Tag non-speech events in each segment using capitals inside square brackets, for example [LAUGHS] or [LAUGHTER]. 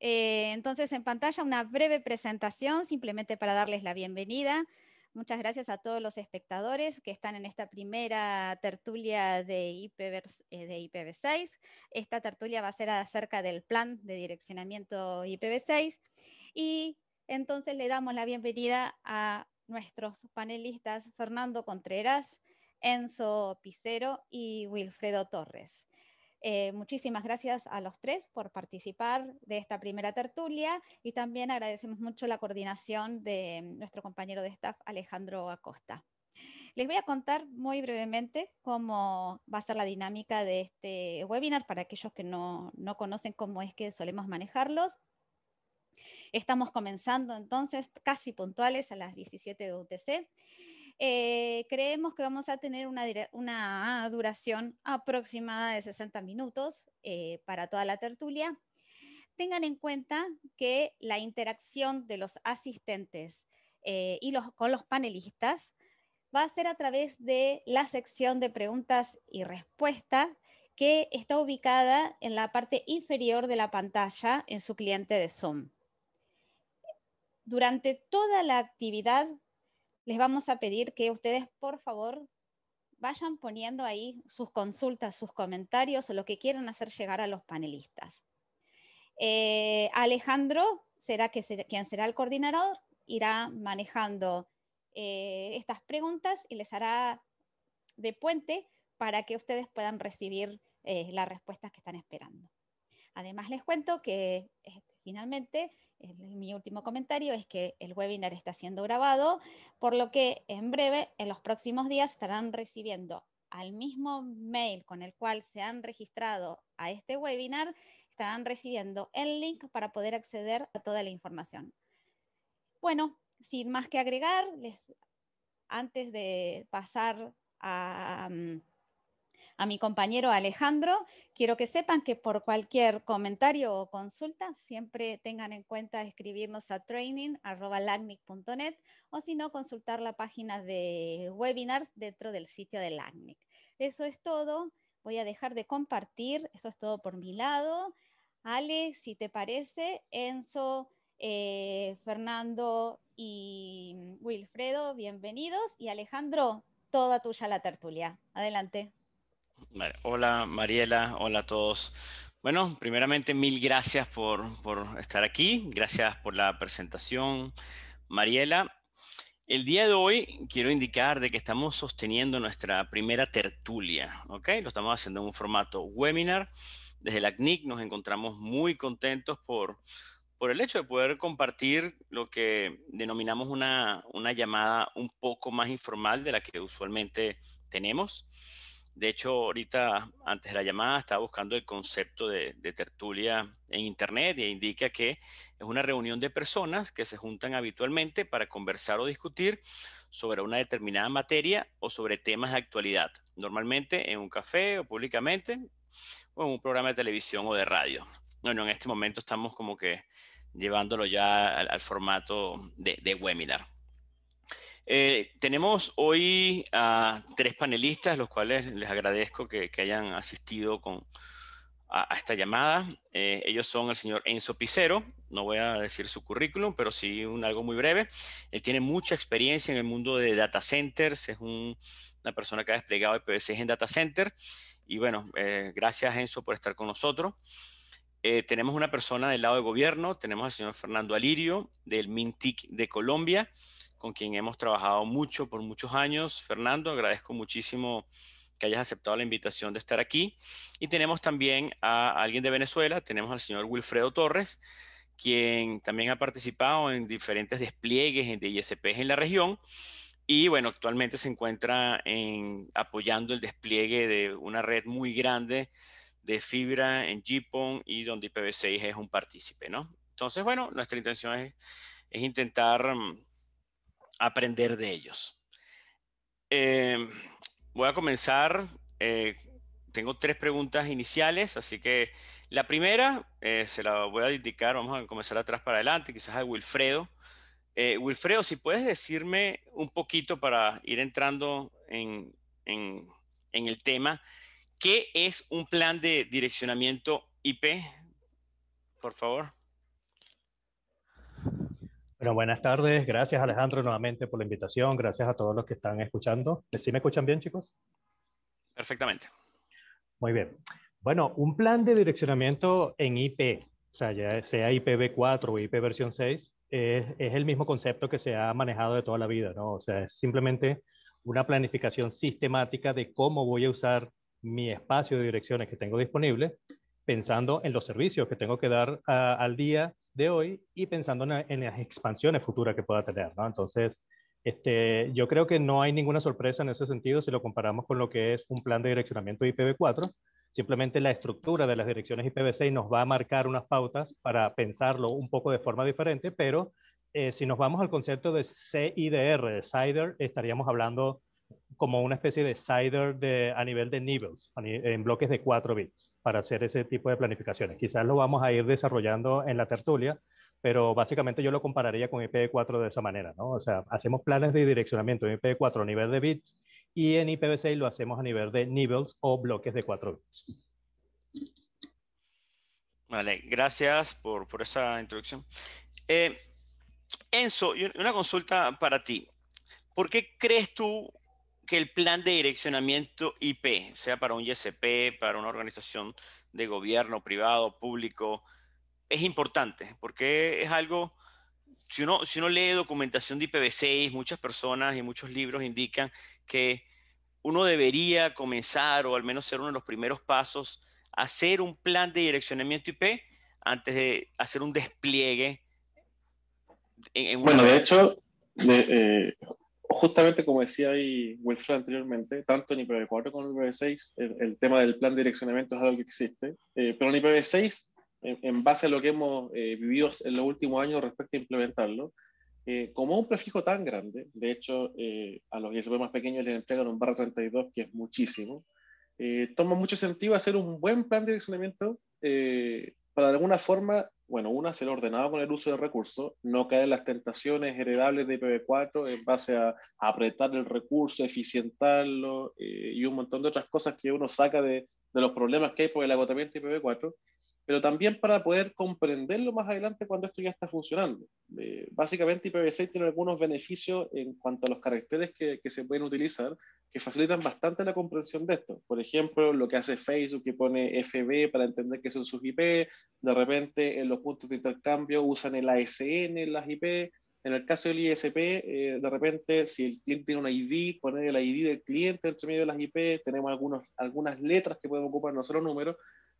Eh, entonces, en pantalla una breve presentación simplemente para darles la bienvenida. Muchas gracias a todos los espectadores que están en esta primera tertulia de, IPv, eh, de IPv6. Esta tertulia va a ser acerca del plan de direccionamiento IPv6. Y entonces le damos la bienvenida a nuestros panelistas Fernando Contreras, Enzo Picero y Wilfredo Torres. Eh, muchísimas gracias a los tres por participar de esta primera tertulia y también agradecemos mucho la coordinación de nuestro compañero de staff Alejandro Acosta. Les voy a contar muy brevemente cómo va a ser la dinámica de este webinar para aquellos que no, no conocen cómo es que solemos manejarlos. Estamos comenzando entonces casi puntuales a las 17 de UTC. Eh, creemos que vamos a tener una, duración aproximada de 60 minutos eh, para toda la tertulia. Tengan en cuenta que la interacción de los asistentes eh, y los, con los panelistas va a ser a través de la sección de preguntas y respuestas que está ubicada en la parte inferior de la pantalla en su cliente de Zoom. Durante toda la actividad les vamos a pedir que ustedes, por favor, vayan poniendo ahí sus consultas, sus comentarios, o lo que quieran hacer llegar a los panelistas. Eh, Alejandro será quien será el coordinador, irá manejando eh, estas preguntas y les hará de puente para que ustedes puedan recibir eh, las respuestas que están esperando. Además, les cuento que este, finalmente, mi último comentario es que el webinar está siendo grabado, por lo que en breve, en los próximos días, estarán recibiendo al mismo mail con el cual se han registrado a este webinar, estarán recibiendo el link para poder acceder a toda la información. Bueno, sin más que agregar, antes de pasar a... Mm, a mi compañero Alejandro. Quiero que sepan que por cualquier comentario o consulta siempre tengan en cuenta escribirnos a training.lagnic.net o si no, consultar la página de webinars dentro del sitio de lagnic. Eso es todo. Voy a dejar de compartir. Eso es todo por mi lado. Ale, si te parece, Enzo, eh, Fernando y Wilfredo, bienvenidos. Y Alejandro, toda tuya la tertulia. Adelante. Hola Mariela, hola a todos. Bueno, primeramente mil gracias por, estar aquí, gracias por la presentación Mariela. El día de hoy quiero indicar de que estamos sosteniendo nuestra primera tertulia, ¿ok? Lo estamos haciendo en un formato webinar. Desde la CNIC nos encontramos muy contentos por, por el hecho de poder compartir lo que denominamos una, una llamada un poco más informal de la que usualmente tenemos. De hecho, ahorita, antes de la llamada, estaba buscando el concepto de, tertulia en Internet y indica que es una reunión de personas que se juntan habitualmente para conversar o discutir sobre una determinada materia o sobre temas de actualidad, normalmente en un café o públicamente o en un programa de televisión o de radio. Bueno, en este momento estamos como que llevándolo ya al, formato de webinar. Eh, tenemos hoy a tres panelistas, los cuales les agradezco que, hayan asistido con, a, esta llamada. Eh, ellos son el señor Enzo Picero, no voy a decir su currículum, pero sí un, algo muy breve. Él tiene mucha experiencia en el mundo de data centers, es una persona que ha desplegado ipv en data center. Y bueno, eh, gracias Enzo por estar con nosotros. tenemos una persona del lado de gobierno, tenemos al señor Fernando Alirio del MINTIC de Colombia con quien hemos trabajado mucho por muchos años. Fernando, agradezco muchísimo que hayas aceptado la invitación de estar aquí. Y tenemos también a alguien de Venezuela, tenemos al señor Wilfredo Torres, quien también ha participado en diferentes despliegues de ISPs en la región. Y bueno, actualmente se encuentra en, apoyando el despliegue de una red muy grande de fibra en JIPON y donde IPv6 es un partícipe, ¿no? Entonces, bueno, nuestra intención es, es intentar mm, aprender de ellos. Em, voy a comenzar. Eh, tengo tres preguntas iniciales, así que la primera eh, se la voy a indicar, vamos a comenzar atrás para adelante, quizás a Wilfredo. Eh, Wilfredo, si puedes decirme un poquito para ir entrando en, en el tema, ¿qué es un plan de direccionamiento IP? Por favor. Bueno, buenas tardes. Gracias, Alejandro, nuevamente por la invitación. Gracias a todos los que están escuchando. ¿Sí me escuchan bien, chicos? Perfectamente. Muy bien. Bueno, un plan de direccionamiento en IP, o sea, ya sea IPv4 o IP versión 6, es, es, el mismo concepto que se ha manejado de toda la vida, ¿no? O sea, es simplemente una planificación sistemática de cómo voy a usar mi espacio de direcciones que tengo disponible pensando en los servicios que tengo que dar ah, al día de hoy y pensando en, las expansiones futuras que pueda tener, ¿no? Entonces, este, yo creo que no hay ninguna sorpresa en ese sentido si lo comparamos con lo que es un plan de direccionamiento IPv4. Simplemente la estructura de las direcciones IPv6 nos va a marcar unas pautas para pensarlo un poco de forma diferente, pero eh, si nos vamos al concepto de CIDR, CIDR, estaríamos hablando como una especie de cider de, a nivel de nibbles, en bloques de 4 bits, para hacer ese tipo de planificaciones. Quizás lo vamos a ir desarrollando en la tertulia, pero básicamente yo lo compararía con IPv4 e de esa manera, ¿no? O sea, hacemos planes de direccionamiento en IPv4 e a nivel de bits y en IPv6 e lo hacemos a nivel de nibbles o bloques de 4 bits. Vale, gracias por, esa introducción. Eh, Enzo, una consulta para ti. ¿Por qué crees tú que el plan de direccionamiento IP, sea para un ISP, para una organización de gobierno, privado, público, es importante porque es algo, si uno, si uno lee documentación de IPv6, muchas personas y muchos libros indican que uno debería comenzar o al menos ser uno de los primeros pasos a hacer un plan de direccionamiento IP antes de hacer un despliegue. En, bueno, de hecho, de, eh, justamente como decía ahí Wilfred anteriormente, tanto en IPv4 como en IPv6, el, tema del plan de direccionamiento es algo que existe, eh, pero en IPv6, en, base a lo que hemos eh, vivido en los últimos años respecto a implementarlo, eh, como un prefijo tan grande, de hecho a los ISP más pequeños les entregan un barra 32, que es muchísimo, toma mucho sentido hacer un buen plan de direccionamiento para de alguna forma bueno, una, ser ordenado con el uso de recursos, no caer en las tentaciones heredables de IPv4 en base a, apretar el recurso, eficientarlo eh, y un montón de otras cosas que uno saca de, de los problemas que hay por el agotamiento de IPv4 pero también para poder comprenderlo más adelante cuando esto ya está funcionando. Eh, básicamente IPv6 tiene algunos beneficios en cuanto a los caracteres que, se pueden utilizar que facilitan bastante la comprensión de esto. Por ejemplo, lo que hace Facebook que pone FB para entender que son sus IP, de repente en los puntos de intercambio usan el ASN en las IP. En el caso del ISP, eh, de repente, si el cliente tiene una ID, poner el ID del cliente entre medio de las IP, tenemos algunos, algunas letras que podemos ocupar, no solo números,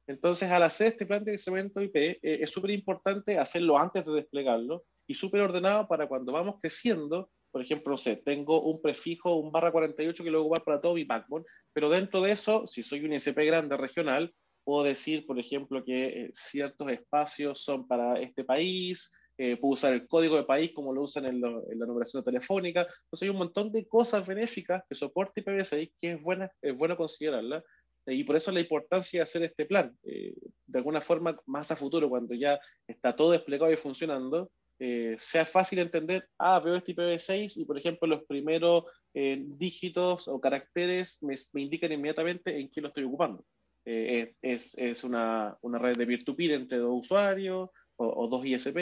entonces, al hacer este plan de crecimiento IP, eh, eh, es súper importante hacerlo antes de desplegarlo y súper ordenado para cuando vamos creciendo. Por ejemplo, sé, tengo un prefijo, un barra 48 que luego va para todo mi backbone, pero dentro de eso, si soy un ISP grande regional, puedo decir, por ejemplo, que eh, ciertos espacios son para este país, puedo usar el código de país como lo usan en, la numeración telefónica. Entonces hay un montón de cosas benéficas que soporta IPv6 que es, es bueno considerarla eh, y por eso la importancia de hacer este plan. Eh, de alguna forma, más a futuro, cuando ya está todo desplegado y funcionando, eh, sea fácil entender, ah, veo este IPv6 y, por ejemplo, los primeros dígitos o caracteres me, indican inmediatamente en qué lo estoy ocupando. es, es una, una, red de peer-to-peer entre dos usuarios o, dos ISP,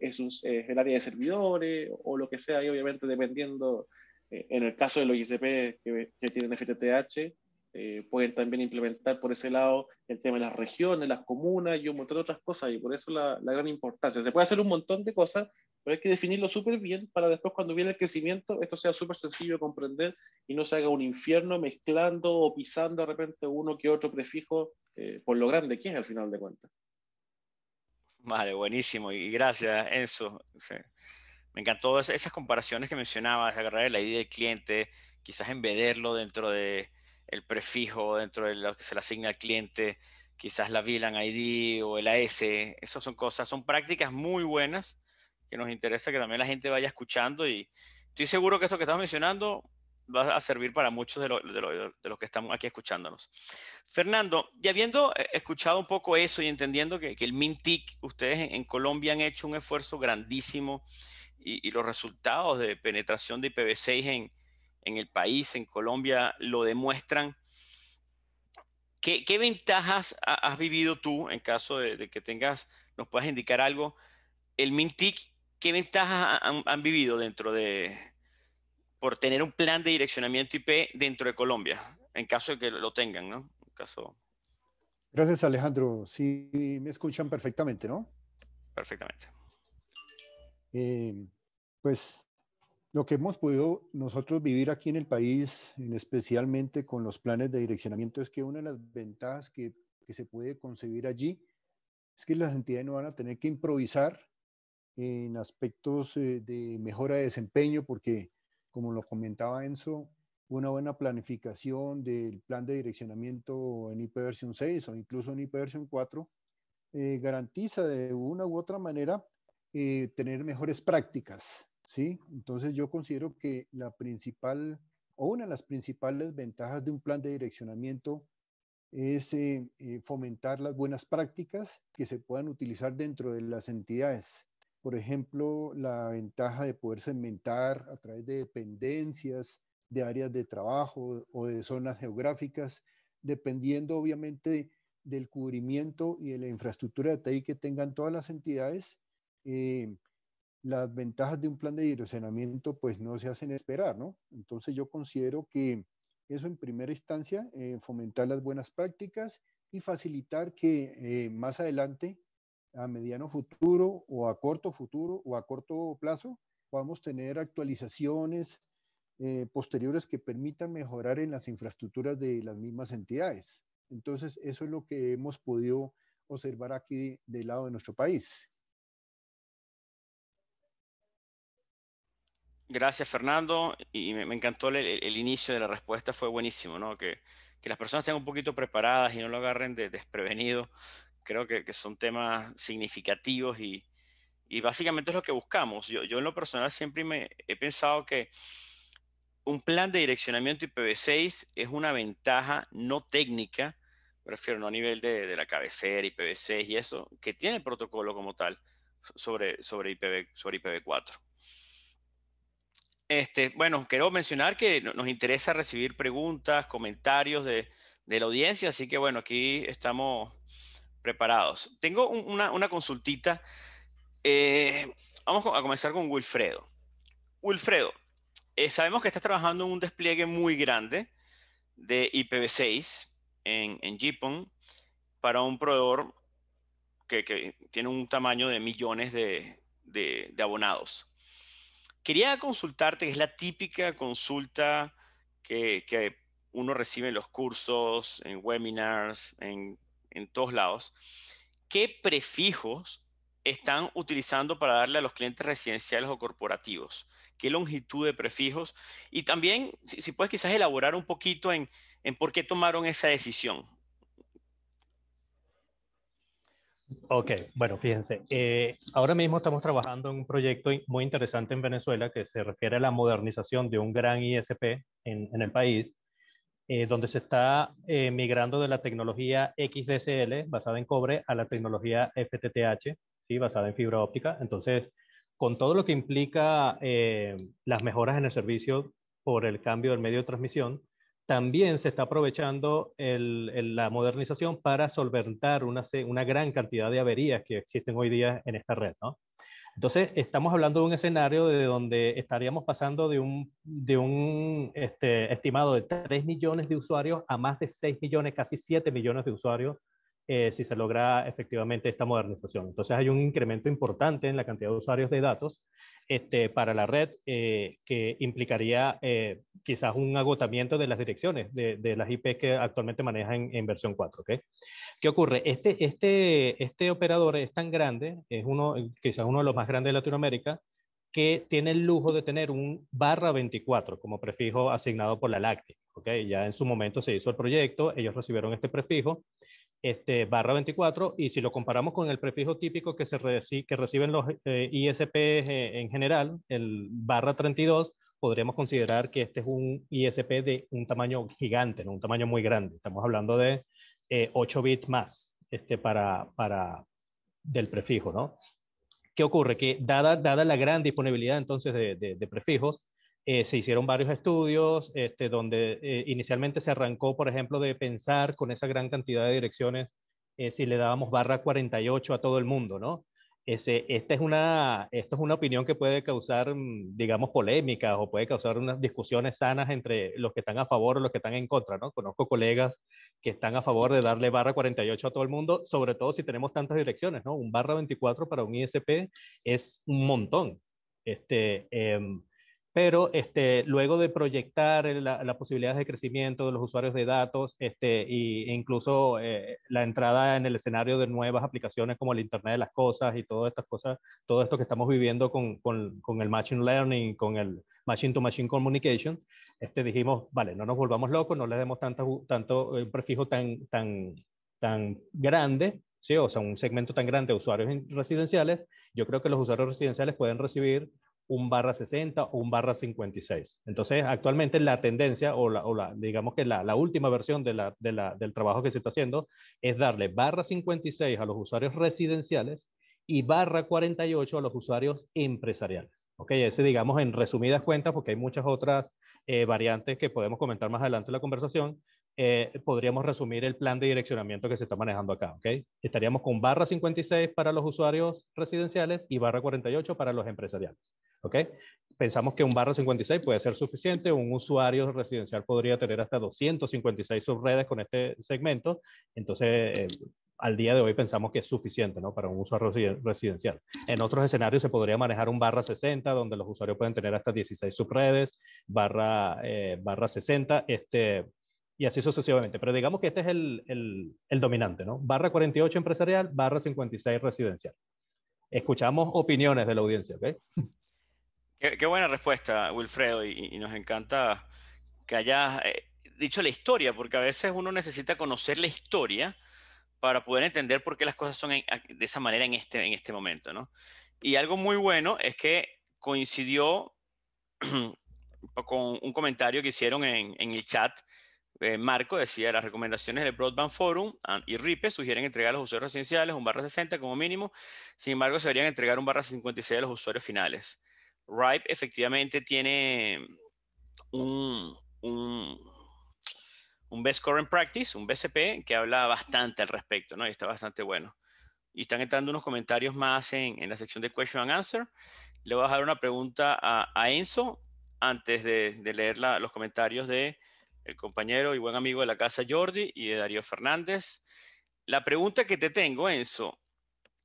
es, un, es, el área de servidores o, lo que sea, y obviamente dependiendo, en el caso de los ISP que, que tienen FTTH, eh, pueden también implementar por ese lado el tema de las regiones, las comunas y un montón de otras cosas, y por eso la, gran importancia. Se puede hacer un montón de cosas, pero hay que definirlo súper bien para después cuando viene el crecimiento esto sea súper sencillo de comprender y no se haga un infierno mezclando o pisando de repente uno que otro prefijo eh, por lo grande que es al final de cuentas. Vale, buenísimo, y gracias Enzo. Me encantó esas comparaciones que mencionabas, agarrar la idea del cliente, quizás embederlo dentro de el prefijo dentro de lo que se le asigna al cliente, quizás la VLAN ID o el AS, esas son cosas, son prácticas muy buenas que nos interesa que también la gente vaya escuchando y estoy seguro que esto que estamos mencionando va a servir para muchos de, los que estamos aquí escuchándonos. Fernando, y habiendo eh, escuchado un poco eso y entendiendo que, el MinTIC, ustedes en, Colombia han hecho un esfuerzo grandísimo y, y los resultados de penetración de IPv6 en, en el país, en Colombia, lo demuestran. ¿Qué, ventajas has vivido tú en caso de, que tengas, nos puedas indicar algo? El Mintic, ¿qué ventajas han, vivido dentro de, por tener un plan de direccionamiento IP dentro de Colombia, en caso de que lo tengan, ¿no? caso... Gracias, Alejandro. Sí, me escuchan perfectamente, ¿no? Perfectamente. Eh, pues lo que hemos podido nosotros vivir aquí en el país, en especialmente con los planes de direccionamiento, es que una de las ventajas que, se puede concebir allí es que las entidades no van a tener que improvisar en aspectos eh, de mejora de desempeño, porque, como lo comentaba Enzo, una buena planificación del plan de direccionamiento en IP 6 o incluso en IP 4 eh, garantiza de una u otra manera eh, tener mejores prácticas ¿sí? Entonces yo considero que la principal o una de las principales ventajas de un plan de direccionamiento es eh, eh, fomentar las buenas prácticas que se puedan utilizar dentro de las entidades. Por ejemplo, la ventaja de poder segmentar a través de dependencias, de áreas de trabajo o de zonas geográficas, dependiendo obviamente del cubrimiento y de la infraestructura de TI que tengan todas las entidades, eh, las ventajas de un plan de direccionamiento pues no se hacen esperar, ¿no? Entonces yo considero que eso en primera instancia, eh, fomentar las buenas prácticas y facilitar que eh, más adelante, a mediano futuro o a corto futuro o a corto plazo, podamos tener actualizaciones eh, posteriores que permitan mejorar en las infraestructuras de las mismas entidades. Entonces, eso es lo que hemos podido observar aquí del lado de nuestro país. Gracias, Fernando. Y me, encantó el, inicio de la respuesta, fue buenísimo, ¿no? Que, las personas estén un poquito preparadas y no lo agarren desprevenido. Creo que, son temas significativos y, básicamente es lo que buscamos. Yo, en lo personal siempre me he pensado que un plan de direccionamiento IPv6 es una ventaja no técnica, me refiero no a nivel de, de la cabecera, IPv6 y eso, que tiene el protocolo como tal sobre, sobre, IPv, sobre IPv4. Este, bueno, quiero mencionar que nos interesa recibir preguntas, comentarios de, la audiencia, así que bueno, aquí estamos preparados. Tengo una, consultita. Eh, vamos a comenzar con Wilfredo. Wilfredo, eh, sabemos que estás trabajando en un despliegue muy grande de IPv6 en, en para un proveedor que, tiene un tamaño de millones de abonados. Quería consultarte, que es la típica consulta que, uno recibe en los cursos, en webinars, en, en todos lados. ¿Qué prefijos están utilizando para darle a los clientes residenciales o corporativos? ¿Qué longitud de prefijos? Y también, si, puedes quizás elaborar un poquito en, en por qué tomaron esa decisión. Ok, bueno, fíjense, eh, ahora mismo estamos trabajando en un proyecto muy interesante en Venezuela que se refiere a la modernización de un gran ISP en, el país, eh, donde se está eh, migrando de la tecnología XDSL basada en cobre a la tecnología FTTH, ¿sí? basada en fibra óptica. Entonces, con todo lo que implica las mejoras en el servicio por el cambio del medio de transmisión, también se está aprovechando la modernización para solventar una, gran cantidad de averías que existen hoy día en esta red. ¿no? Entonces, estamos hablando de un escenario de donde estaríamos pasando de un, este, estimado de 3 millones de usuarios a más de 6 millones, casi 7 millones de usuarios, eh, si se logra efectivamente esta modernización. Entonces, hay un incremento importante en la cantidad de usuarios de datos este, para la red eh, que implicaría eh, quizás un agotamiento de las direcciones de, las IP que actualmente manejan en, versión 4. ¿okay? ¿Qué ocurre? Este, este, este, operador es tan grande, es uno, quizás uno de los más grandes de Latinoamérica, que tiene el lujo de tener un barra 24 como prefijo asignado por la LACTI. Ya en su momento se hizo el proyecto, ellos recibieron este prefijo este, barra 24 y si lo comparamos con el prefijo típico que, se que reciben los eh, ISP eh, en general, el barra 32, podríamos considerar que este es un ISP de un tamaño gigante, un tamaño muy grande. Estamos hablando de 8 eh, bits más este, para, para del prefijo, ¿no? ¿Qué ocurre? Que dada, dada la gran disponibilidad entonces de prefijos, eh, se hicieron varios estudios este, donde eh, inicialmente se arrancó, por ejemplo, de pensar con esa gran cantidad de direcciones eh, si le dábamos barra 48 a todo el mundo, ¿no? Ese, esta, es una, es una opinión que puede causar, mm, digamos, polémicas o puede causar unas discusiones sanas entre los que están a favor o los que están en contra, ¿no? Conozco colegas que están a favor de darle barra 48 a todo el mundo, sobre todo si tenemos tantas direcciones, ¿no? Un barra 24 para un ISP es un montón. Este, em, pero este, luego de proyectar las la posibilidades de crecimiento de los usuarios de datos este, e incluso eh, la entrada en el escenario de nuevas aplicaciones como el Internet de las Cosas y todas estas cosas, todo esto que estamos viviendo con, con, con el Machine Learning, con el Machine to Machine Communication, este, dijimos, vale, no nos volvamos locos, no le demos tanto, tanto eh, un prefijo tan, tan, tan grande, ¿sí? o sea, un segmento tan grande de usuarios residenciales, yo creo que los usuarios residenciales pueden recibir un barra 60 o un barra 56. Entonces, actualmente la tendencia o la, o la digamos que la, última versión de la, del trabajo que se está haciendo es darle barra 56 a los usuarios residenciales y barra 48 a los usuarios empresariales. Ok, ese digamos en resumidas cuentas, porque hay muchas otras eh, variantes que podemos comentar más adelante en la conversación, eh, podríamos resumir el plan de direccionamiento que se está manejando acá, ¿ok? Estaríamos con barra 56 para los usuarios residenciales y barra 48 para los empresariales, ¿ok? Pensamos que un barra 56 puede ser suficiente, un usuario residencial podría tener hasta 256 subredes con este segmento, entonces eh, al día de hoy pensamos que es suficiente ¿no? para un usuario residencial. En otros escenarios se podría manejar un barra 60, donde los usuarios pueden tener hasta 16 subredes, barra, eh, barra 60. Este, y así sucesivamente. Pero digamos que este es el, el, dominante, ¿no? Barra 48 empresarial, barra 56 residencial. Escuchamos opiniones de la audiencia, ¿ok? Qué, qué buena respuesta, Wilfredo, y, nos encanta que hayas eh, dicho la historia, porque a veces uno necesita conocer la historia para poder entender por qué las cosas son de esa manera en este, en este momento, ¿no? Y algo muy bueno es que coincidió [CLEARS THROAT] con un comentario que hicieron en, en el chat eh, Marco decía, las recomendaciones del Broadband Forum ah, y RIPE sugieren entregar a los usuarios residenciales un barra 60 como mínimo, sin embargo se deberían entregar un barra 56 a los usuarios finales. RIPE efectivamente tiene un, un, Best Current Practice, un BCP, que habla bastante al respecto, ¿no? Y está bastante bueno. Y están entrando unos comentarios más en, la sección de Question and Answer. Le voy a dejar una pregunta a, Enzo antes de, leer los comentarios de el compañero y buen amigo de la casa Jordi y de Darío Fernández. La pregunta que te tengo, Enzo,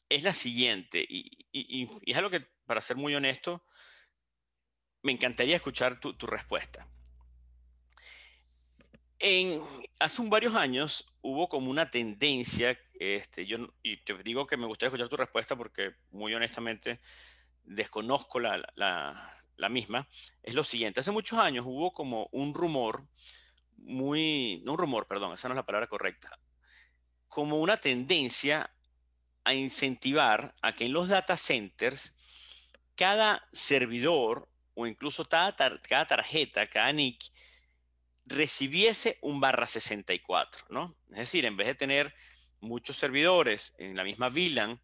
es la siguiente, y, es algo que, para ser muy honesto, me encantaría escuchar tu, respuesta. hace varios años hubo como una tendencia, este, yo, y te digo que me gustaría escuchar tu respuesta porque muy honestamente desconozco la, la misma, es lo siguiente, hace muchos años hubo como un rumor muy, no un rumor, perdón, esa no es la palabra correcta, como una tendencia a incentivar a que en los data centers cada servidor o incluso cada, tarjeta, cada NIC, recibiese un barra 64, ¿no? Es decir, en vez de tener muchos servidores en la misma VLAN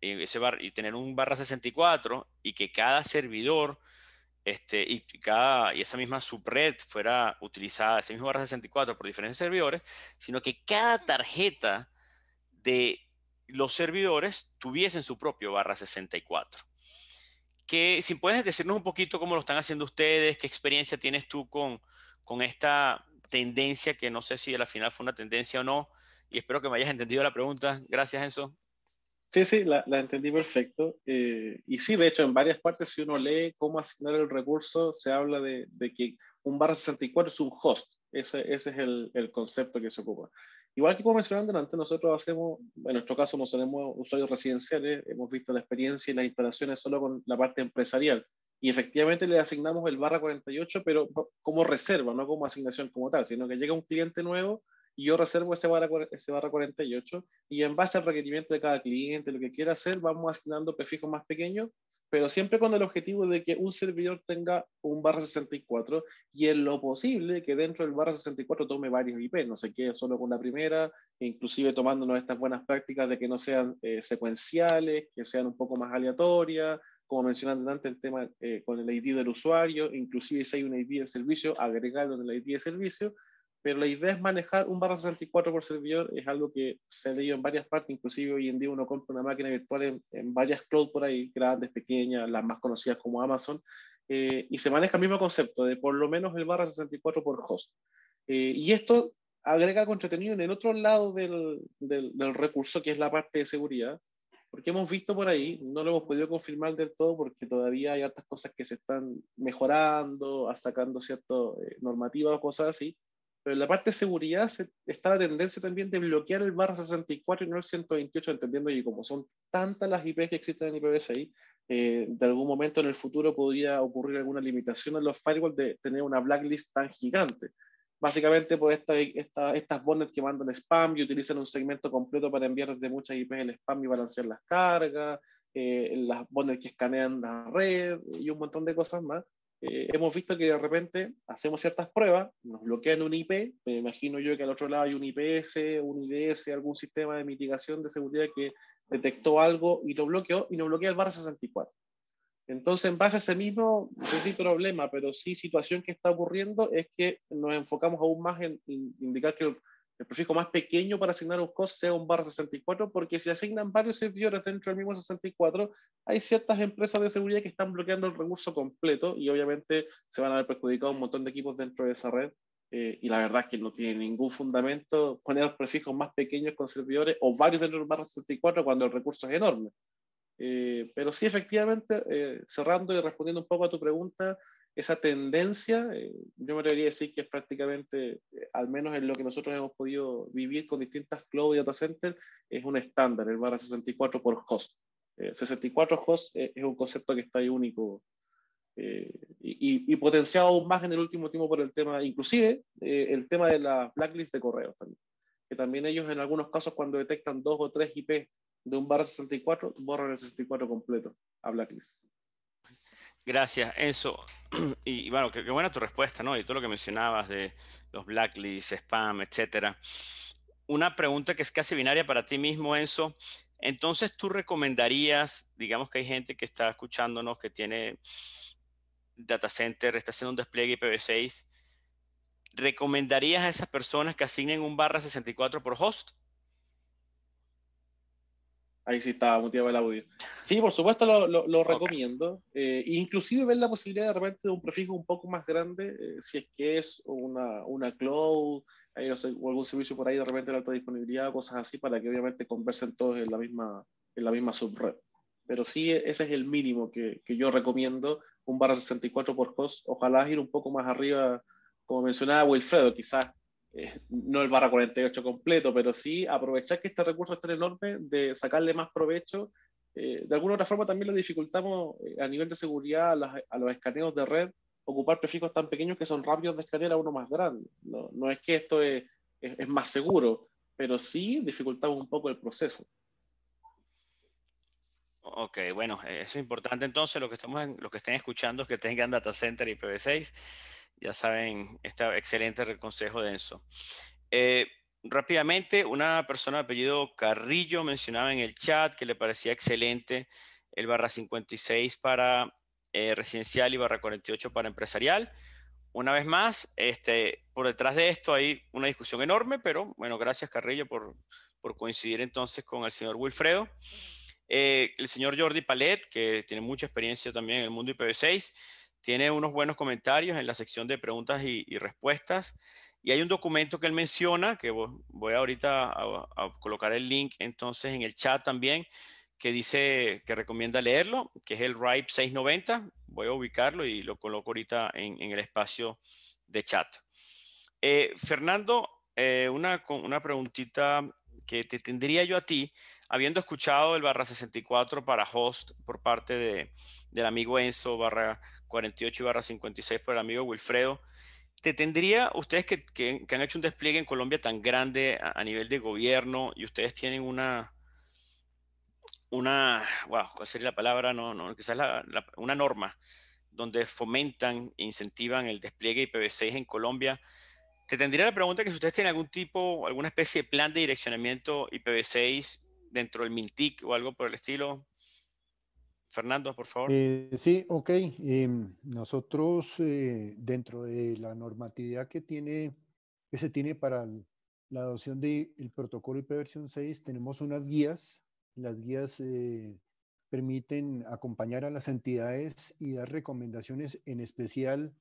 eh, y tener un barra 64 y que cada servidor este, y, cada, y esa misma subred fuera utilizada, ese mismo barra 64 por diferentes servidores, sino que cada tarjeta de los servidores tuviesen su propio barra 64. Que, si puedes decirnos un poquito cómo lo están haciendo ustedes, qué experiencia tienes tú con, con esta tendencia, que no sé si al la final fue una tendencia o no, y espero que me hayas entendido la pregunta. Gracias, Enzo. Sí, sí, la, entendí perfecto. Eh, y sí, de hecho, en varias partes, si uno lee cómo asignar el recurso, se habla de, que un barra 64 es un host. Ese, es el, concepto que se ocupa. Igual que como mencionaban antes, nosotros hacemos, en nuestro caso, no tenemos usuarios residenciales, hemos visto la experiencia y las instalaciones solo con la parte empresarial. Y efectivamente le asignamos el barra 48, pero como reserva, no como asignación como tal, sino que llega un cliente nuevo yo reservo ese barra, ese barra 48 y en base al requerimiento de cada cliente, lo que quiera hacer, vamos asignando prefijos más pequeños, pero siempre con el objetivo de que un servidor tenga un barra 64 y en lo posible que dentro del barra 64 tome varios IP, no se qué, solo con la primera, inclusive tomándonos estas buenas prácticas de que no sean eh, secuenciales, que sean un poco más aleatorias, como mencionando antes, el tema eh, con el ID del usuario, inclusive si hay un ID de servicio, agregarlo en el ID de servicio, pero la idea es manejar un barra 64 por servidor, es algo que se ha leído en varias partes, inclusive hoy en día uno compra una máquina virtual en, varias cloud por ahí, grandes, pequeñas, las más conocidas como Amazon, eh, y se maneja el mismo concepto de por lo menos el barra 64 por host. Eh, y esto agrega contenido en el otro lado del, del, recurso, que es la parte de seguridad, porque hemos visto por ahí, no lo hemos podido confirmar del todo porque todavía hay hartas cosas que se están mejorando, sacando ciertas eh, normativas o cosas así, pero en la parte de seguridad está la tendencia también de bloquear el barra 64 y no el 128, entendiendo que como son tantas las IPs que existen en IPv6, eh, de algún momento en el futuro podría ocurrir alguna limitación en los firewalls de tener una blacklist tan gigante. Básicamente por pues, estas bonnets que mandan spam y utilizan un segmento completo para enviar desde muchas IPs el spam y balancear las cargas, eh, las bonnets que escanean la red y un montón de cosas más. Eh, hemos visto que de repente hacemos ciertas pruebas, nos bloquean un IP, me imagino yo que al otro lado hay un IPS, un IDS, algún sistema de mitigación de seguridad que detectó algo y lo bloqueó y nos bloquea el bar 64. Entonces, en base a ese mismo, no problema, pero sí situación que está ocurriendo es que nos enfocamos aún más en, en indicar que el prefijo más pequeño para asignar un cost sea un bar 64, porque si asignan varios servidores dentro del mismo 64, hay ciertas empresas de seguridad que están bloqueando el recurso completo y obviamente se van a ver perjudicados un montón de equipos dentro de esa red. Eh, y la verdad es que no tiene ningún fundamento poner prefijos más pequeños con servidores o varios dentro del bar 64 cuando el recurso es enorme. Eh, pero sí, efectivamente, eh, cerrando y respondiendo un poco a tu pregunta, esa tendencia, eh, yo me atrevería a decir que es prácticamente, eh, al menos en lo que nosotros hemos podido vivir con distintas cloud y data centers, es un estándar, el barra 64 por host. 64 eh, host es, un concepto que está ahí único y, y, potenciado aún más en el último tiempo por el tema, inclusive el tema de la blacklist de correos Que también ellos en algunos casos cuando detectan dos o tres IP de un barra 64, borran el 64 completo a blacklist. Gracias, Enzo. [CLEARS THROAT] Y, bueno, qué, buena tu respuesta, ¿no? Y todo lo que mencionabas de los blacklists, spam, etcétera. Una pregunta que es casi binaria para ti mismo, Enzo. Entonces, ¿tú recomendarías, digamos que hay gente que está escuchándonos, que tiene data center, está haciendo un despliegue IPv6, ¿recomendarías a esas personas que asignen un barra 64 por host? Ahí sí estaba motivado el audio. Sí, por supuesto lo, lo, recomiendo. Eh, inclusive ver la posibilidad de repente de un prefijo un poco más grande, eh, si es que es una, una cloud, no sé, o algún servicio por ahí de repente de alta disponibilidad, cosas así, para que obviamente conversen todos en la misma, en la misma subred. Pero sí, ese es el mínimo que, que yo recomiendo, un barra 64 por host. Ojalá ir un poco más arriba, como mencionaba Wilfredo, quizás eh, no el barra 48 completo, pero sí aprovechar que este recurso es tan enorme de sacarle más provecho. Eh, de alguna otra forma también le dificultamos eh, a nivel de seguridad a, los escaneos de red ocupar prefijos tan pequeños que son rápidos de escanear a uno más grande. No, es que esto es, más seguro, pero sí dificultamos un poco el proceso. Ok, bueno, eh, eso es importante entonces, lo que estamos lo que estén escuchando que tengan data center y IPv6. Ya saben, está excelente consejo denso. Eh, rápidamente, una persona de apellido Carrillo mencionaba en el chat que le parecía excelente el barra 56 para eh, residencial y barra 48 para empresarial. Una vez más, este, por detrás de esto hay una discusión enorme, pero bueno, gracias Carrillo por, por coincidir entonces con el señor Wilfredo. Eh, el señor Jordi Palet, que tiene mucha experiencia también en el mundo IPv6, tiene unos buenos comentarios en la sección de preguntas y, respuestas. Y hay un documento que él menciona, que voy ahorita a, colocar el link entonces en el chat también, que dice que recomienda leerlo, que es el RIPE 690. Voy a ubicarlo y lo coloco ahorita en, el espacio de chat. Eh, Fernando, eh, una, una preguntita que te tendría yo a ti habiendo escuchado el barra 64 para host por parte del amigo Enzo, barra 48 y barra 56 por el amigo Wilfredo, te tendría, ustedes que, han hecho un despliegue en Colombia tan grande a, nivel de gobierno y ustedes tienen una, una, wow, ¿cuál sería la palabra? No, no, quizás una norma donde fomentan e incentivan el despliegue IPv6 en Colombia. Te tendría la pregunta que si ustedes tienen algún tipo, alguna especie de plan de direccionamiento IPv6 dentro del Mintic o algo por el estilo? Fernando, por favor. Eh, sí, ok. Em, nosotros, eh, dentro de la normatividad que, tiene, que se tiene para la adopción del protocolo IP 6, tenemos unas guías. Las guías eh, permiten acompañar a las entidades y dar recomendaciones, en especial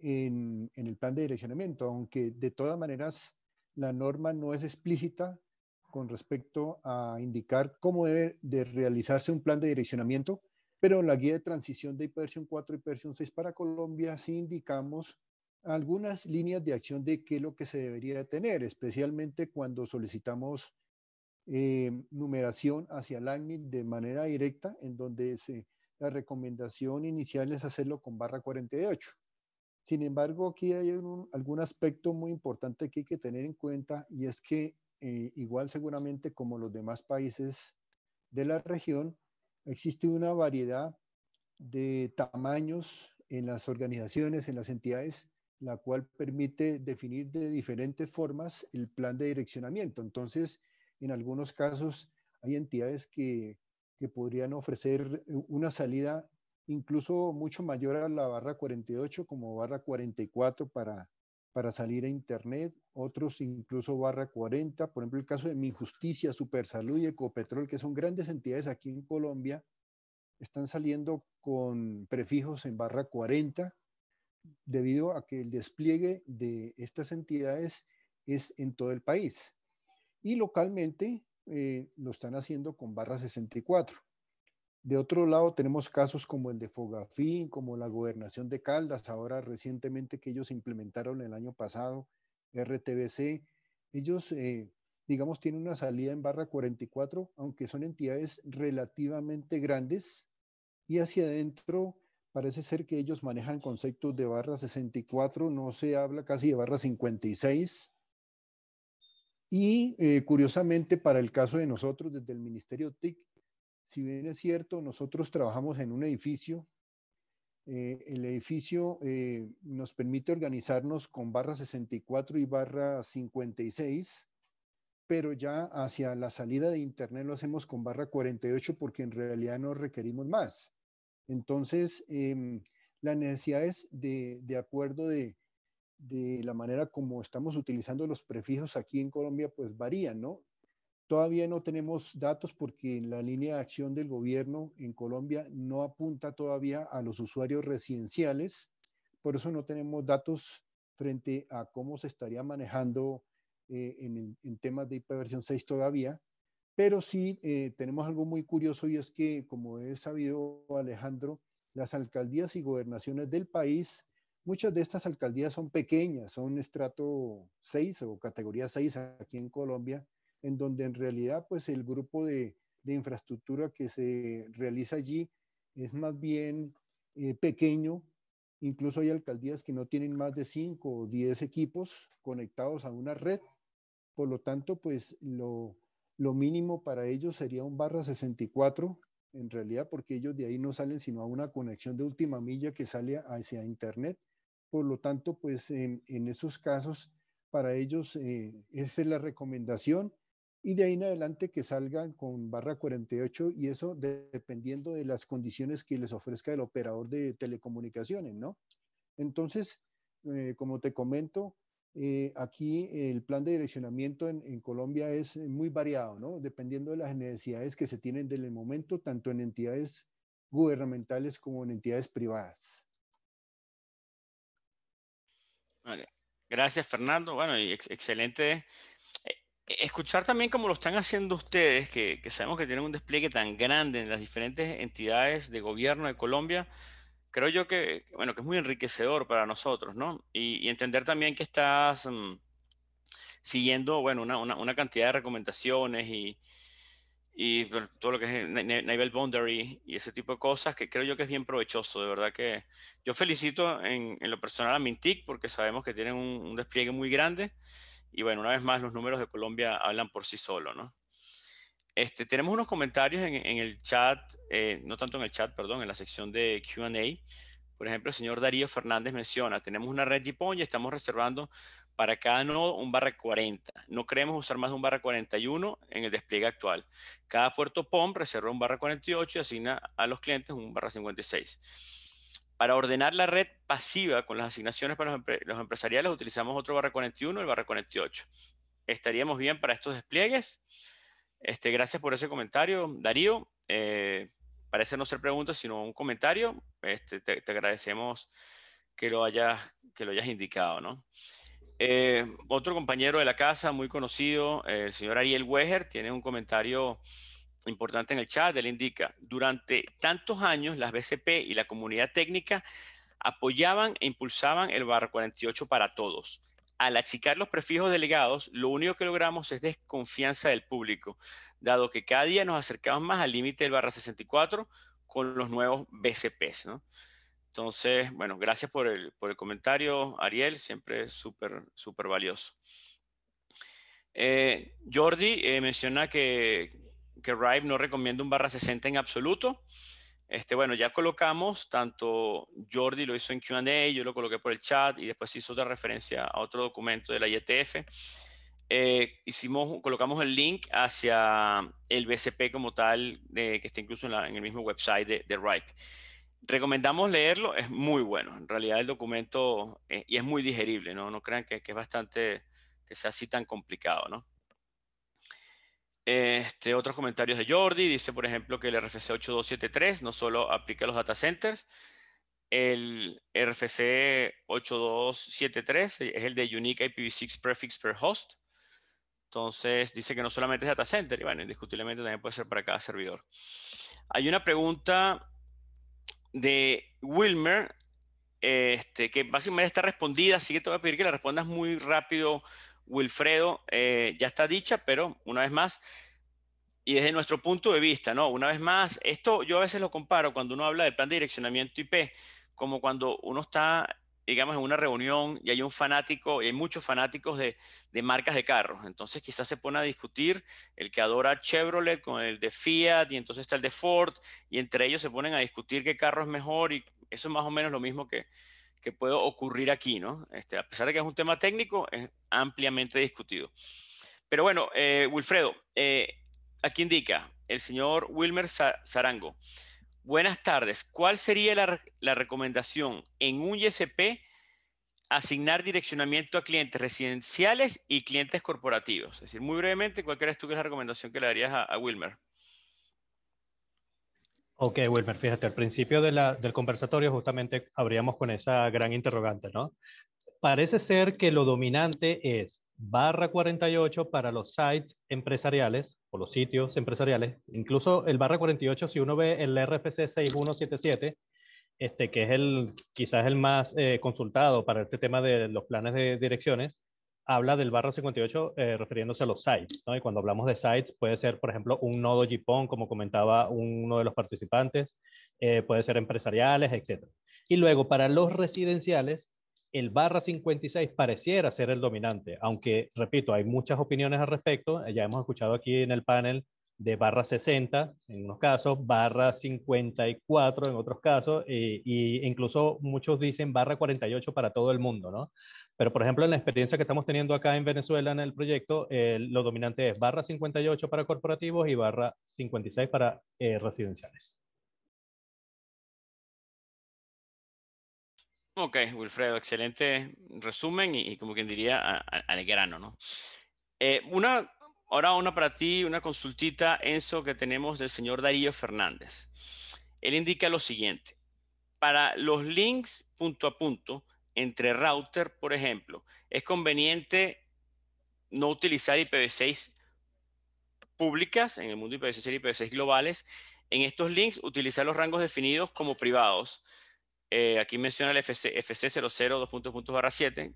en el plan de direccionamiento, aunque de todas maneras la norma no es explícita con respecto a indicar cómo debe de realizarse un plan de direccionamiento, pero en la guía de transición de hipersión 4 y Hipersión 6 para Colombia sí indicamos algunas líneas de acción de qué es lo que se debería tener, especialmente cuando solicitamos eh, numeración hacia el de manera directa, en donde la recomendación inicial es hacerlo con barra 48. Sin embargo, aquí hay algún aspecto muy importante que hay que tener en cuenta y es que eh, igual seguramente como los demás países de la región, existe una variedad de tamaños en las organizaciones, en las entidades, la cual permite definir de diferentes formas el plan de direccionamiento. Entonces, en algunos casos hay entidades que, que podrían ofrecer eh, una salida incluso mucho mayor a la barra 48 como barra 44 para para salir a internet, otros incluso barra 40, por ejemplo el caso de Mi Minjusticia, Supersalud y Ecopetrol, que son grandes entidades aquí en Colombia, están saliendo con prefijos en barra 40 debido a que el despliegue de estas entidades es en todo el país. Y localmente eh, lo están haciendo con barra 64. De otro lado, tenemos casos como el de Fogafín, como la gobernación de Caldas, ahora recientemente que ellos implementaron el año pasado, RTBC. Ellos, eh, digamos, tienen una salida en barra 44, aunque son entidades relativamente grandes, y hacia adentro parece ser que ellos manejan conceptos de barra 64, no se habla casi de barra 56. Y eh, curiosamente, para el caso de nosotros, desde el Ministerio TIC, si bien es cierto, nosotros trabajamos en un edificio, eh, el edificio eh, nos permite organizarnos con barra 64 y barra 56, pero ya hacia la salida de Internet lo hacemos con barra 48 porque en realidad no requerimos más. Entonces, las em, la necesidad de, acuerdo de, de la manera como estamos utilizando los prefijos aquí en Colombia, pues varían, ¿no? Todavía no tenemos datos porque la línea de acción del gobierno en Colombia no apunta todavía a los usuarios residenciales, por eso no tenemos datos frente a cómo se estaría manejando eh, en, temas de hiperversión 6 todavía, pero sí eh, tenemos algo muy curioso y es que, como he sabido Alejandro, las alcaldías y gobernaciones del país, muchas de estas alcaldías son pequeñas, son estrato 6 o categoría 6 aquí en Colombia, en donde en realidad pues el grupo de, de infraestructura que se realiza allí es más bien eh, pequeño. Incluso hay alcaldías que no tienen más de 5 o 10 equipos conectados a una red. Por lo tanto, pues lo, lo mínimo para ellos sería un barra 64, en realidad, porque ellos de ahí no salen sino a una conexión de última milla que sale hacia Internet. Por lo tanto, pues en, esos casos, para ellos, eh, esa es la recomendación y de ahí en adelante que salgan con barra 48 y eso dependiendo de las condiciones que les ofrezca el operador de telecomunicaciones, ¿no? Entonces, eh, como te comento, eh, aquí el plan de direccionamiento en, Colombia es muy variado, ¿no? Dependiendo de las necesidades que se tienen del momento, tanto en entidades gubernamentales como en entidades privadas. Vale. Gracias, Fernando. Bueno, y excelente e-, escuchar también como lo están haciendo ustedes, que, sabemos que tienen un despliegue tan grande en las diferentes entidades de gobierno de Colombia, creo yo que, bueno, que es muy enriquecedor para nosotros, ¿no? Y, entender también que estás mm, siguiendo, bueno, una, cantidad de recomendaciones y, todo lo que es Nivel Boundary y ese tipo de cosas, que creo yo que es bien provechoso, de verdad que yo felicito en, lo personal a Mintic porque sabemos que tienen un despliegue muy grande. Y bueno, una vez más, los números de Colombia hablan por sí solo, ¿no? Este, tenemos unos comentarios en, el chat, eh, no tanto en el chat, perdón, en la sección de Q&A. Por ejemplo, el señor Darío Fernández menciona, tenemos una red POM y estamos reservando para cada nodo un barra 40. No queremos usar más de un barra 41 en el despliegue actual. Cada puerto POM reserva un barra 48 y asigna a los clientes un barra 56. Para ordenar la red pasiva con las asignaciones para los, empresariales utilizamos otro barra 41 el barra 48. ¿Estaríamos bien para estos despliegues? Este, gracias por ese comentario, Darío. Eh, parece no ser pregunta, sino un comentario. Este, te, agradecemos que lo hayas, que lo hayas indicado. ¿no? Eh, otro compañero de la casa, muy conocido, el señor Ariel Weger, tiene un comentario importante en el chat, él indica, durante tantos años las BCP y la comunidad técnica apoyaban e impulsaban el barra 48 para todos. Al achicar los prefijos delegados, lo único que logramos es desconfianza del público, dado que cada día nos acercamos más al límite del barra 64 con los nuevos BCPs. Entonces, bueno, gracias por el, comentario, Ariel, siempre súper, súper valioso. Eh, Jordi eh, menciona que, que no recomienda un barra 60 en absoluto. Este, bueno, ya colocamos, tanto Jordi lo hizo en Q&A, yo lo coloqué por el chat y después hizo otra referencia a otro documento de la IETF. Eh, hicimos, colocamos el link hacia el BCP como tal, que está incluso en, el mismo website de, RIPE. Recomendamos leerlo, es muy bueno. En realidad el documento, eh, y es muy digerible, ¿no? No crean que, que es bastante, que sea así tan complicado, ¿no? Este, otros comentarios de Jordi, dice por ejemplo que el RFC 8273 no solo aplica a los data centers, el RFC 8273 es el de Unique IPv6 Prefix per Host. Entonces dice que no solamente es data center, y bueno, indiscutiblemente también puede ser para cada servidor. Hay una pregunta de Wilmer, este, que básicamente está respondida, así que te voy a pedir que la respondas muy rápido, Wilfredo eh, ya está dicha, pero una vez más, y desde nuestro punto de vista, ¿no? Una vez más, esto yo a veces lo comparo cuando uno habla del plan de direccionamiento IP, como cuando uno está, digamos, en una reunión y hay un fanático, y hay muchos fanáticos de, de marcas de carros, entonces quizás se pone a discutir el que adora Chevrolet con el de Fiat, y entonces está el de Ford, y entre ellos se ponen a discutir qué carro es mejor, y eso es más o menos lo mismo que, que puede ocurrir aquí, ¿no? Este, a pesar de que es un tema técnico, es ampliamente discutido. Pero bueno, eh, Wilfredo, eh, aquí indica el señor Wilmer Sarango. Buenas tardes. ¿Cuál sería la, recomendación en un ISP asignar direccionamiento a clientes residenciales y clientes corporativos? Es decir, muy brevemente, ¿cuál crees tú que es la recomendación que le darías a Wilmer? Ok, Wilmer, fíjate, al principio del conversatorio justamente abríamos con esa gran interrogante, ¿no? Parece ser que lo dominante es barra 48 para los sites empresariales o los sitios empresariales. Incluso el barra 48, si uno ve el RFC 6177, este, que es el, quizás el más eh, consultado para este tema de los planes de direcciones, habla del barra 58 eh, refiriéndose a los sites, ¿no? Y cuando hablamos de sites, puede ser, por ejemplo, un nodo JPON, como comentaba uno de los participantes, eh, puede ser empresariales, etc. Y luego, para los residenciales, el barra 56 pareciera ser el dominante, aunque, repito, hay muchas opiniones al respecto. Eh, ya hemos escuchado aquí en el panel de barra 60 en unos casos, barra 54 en otros casos, e, incluso muchos dicen barra 48 para todo el mundo, ¿no? Pero, por ejemplo, en la experiencia que estamos teniendo acá en Venezuela en el proyecto, lo dominante es barra 58 para corporativos y barra 56 para eh, residenciales. Ok, Wilfredo, excelente resumen y, como quien diría, al grano, ¿no? Eh, una Ahora una para ti, una consultita, Enzo, que tenemos del señor Darío Fernández. Él indica lo siguiente. Para los links punto a punto entre router, por ejemplo, es conveniente no utilizar IPv6 públicas en el mundo IPv6 y IPv6 globales. En estos links, utilizar los rangos definidos como privados. Eh, aquí menciona el FC, fc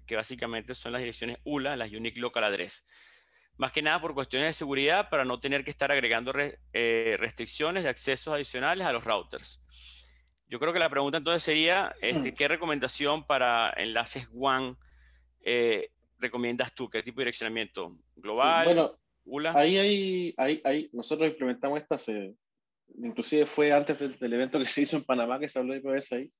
que básicamente son las direcciones ULA, las Unique Local Address más que nada por cuestiones de seguridad para no tener que estar agregando eh, restricciones de accesos adicionales a los routers. Yo creo que la pregunta entonces sería, este, mm. ¿qué recomendación para enlaces WAN eh, recomiendas tú? ¿Qué tipo de direccionamiento? ¿Global? bueno, Ahí, hay ahí, nosotros implementamos esta, inclusive fue antes del, evento que se hizo en Panamá, que se habló de IPS ahí, pues,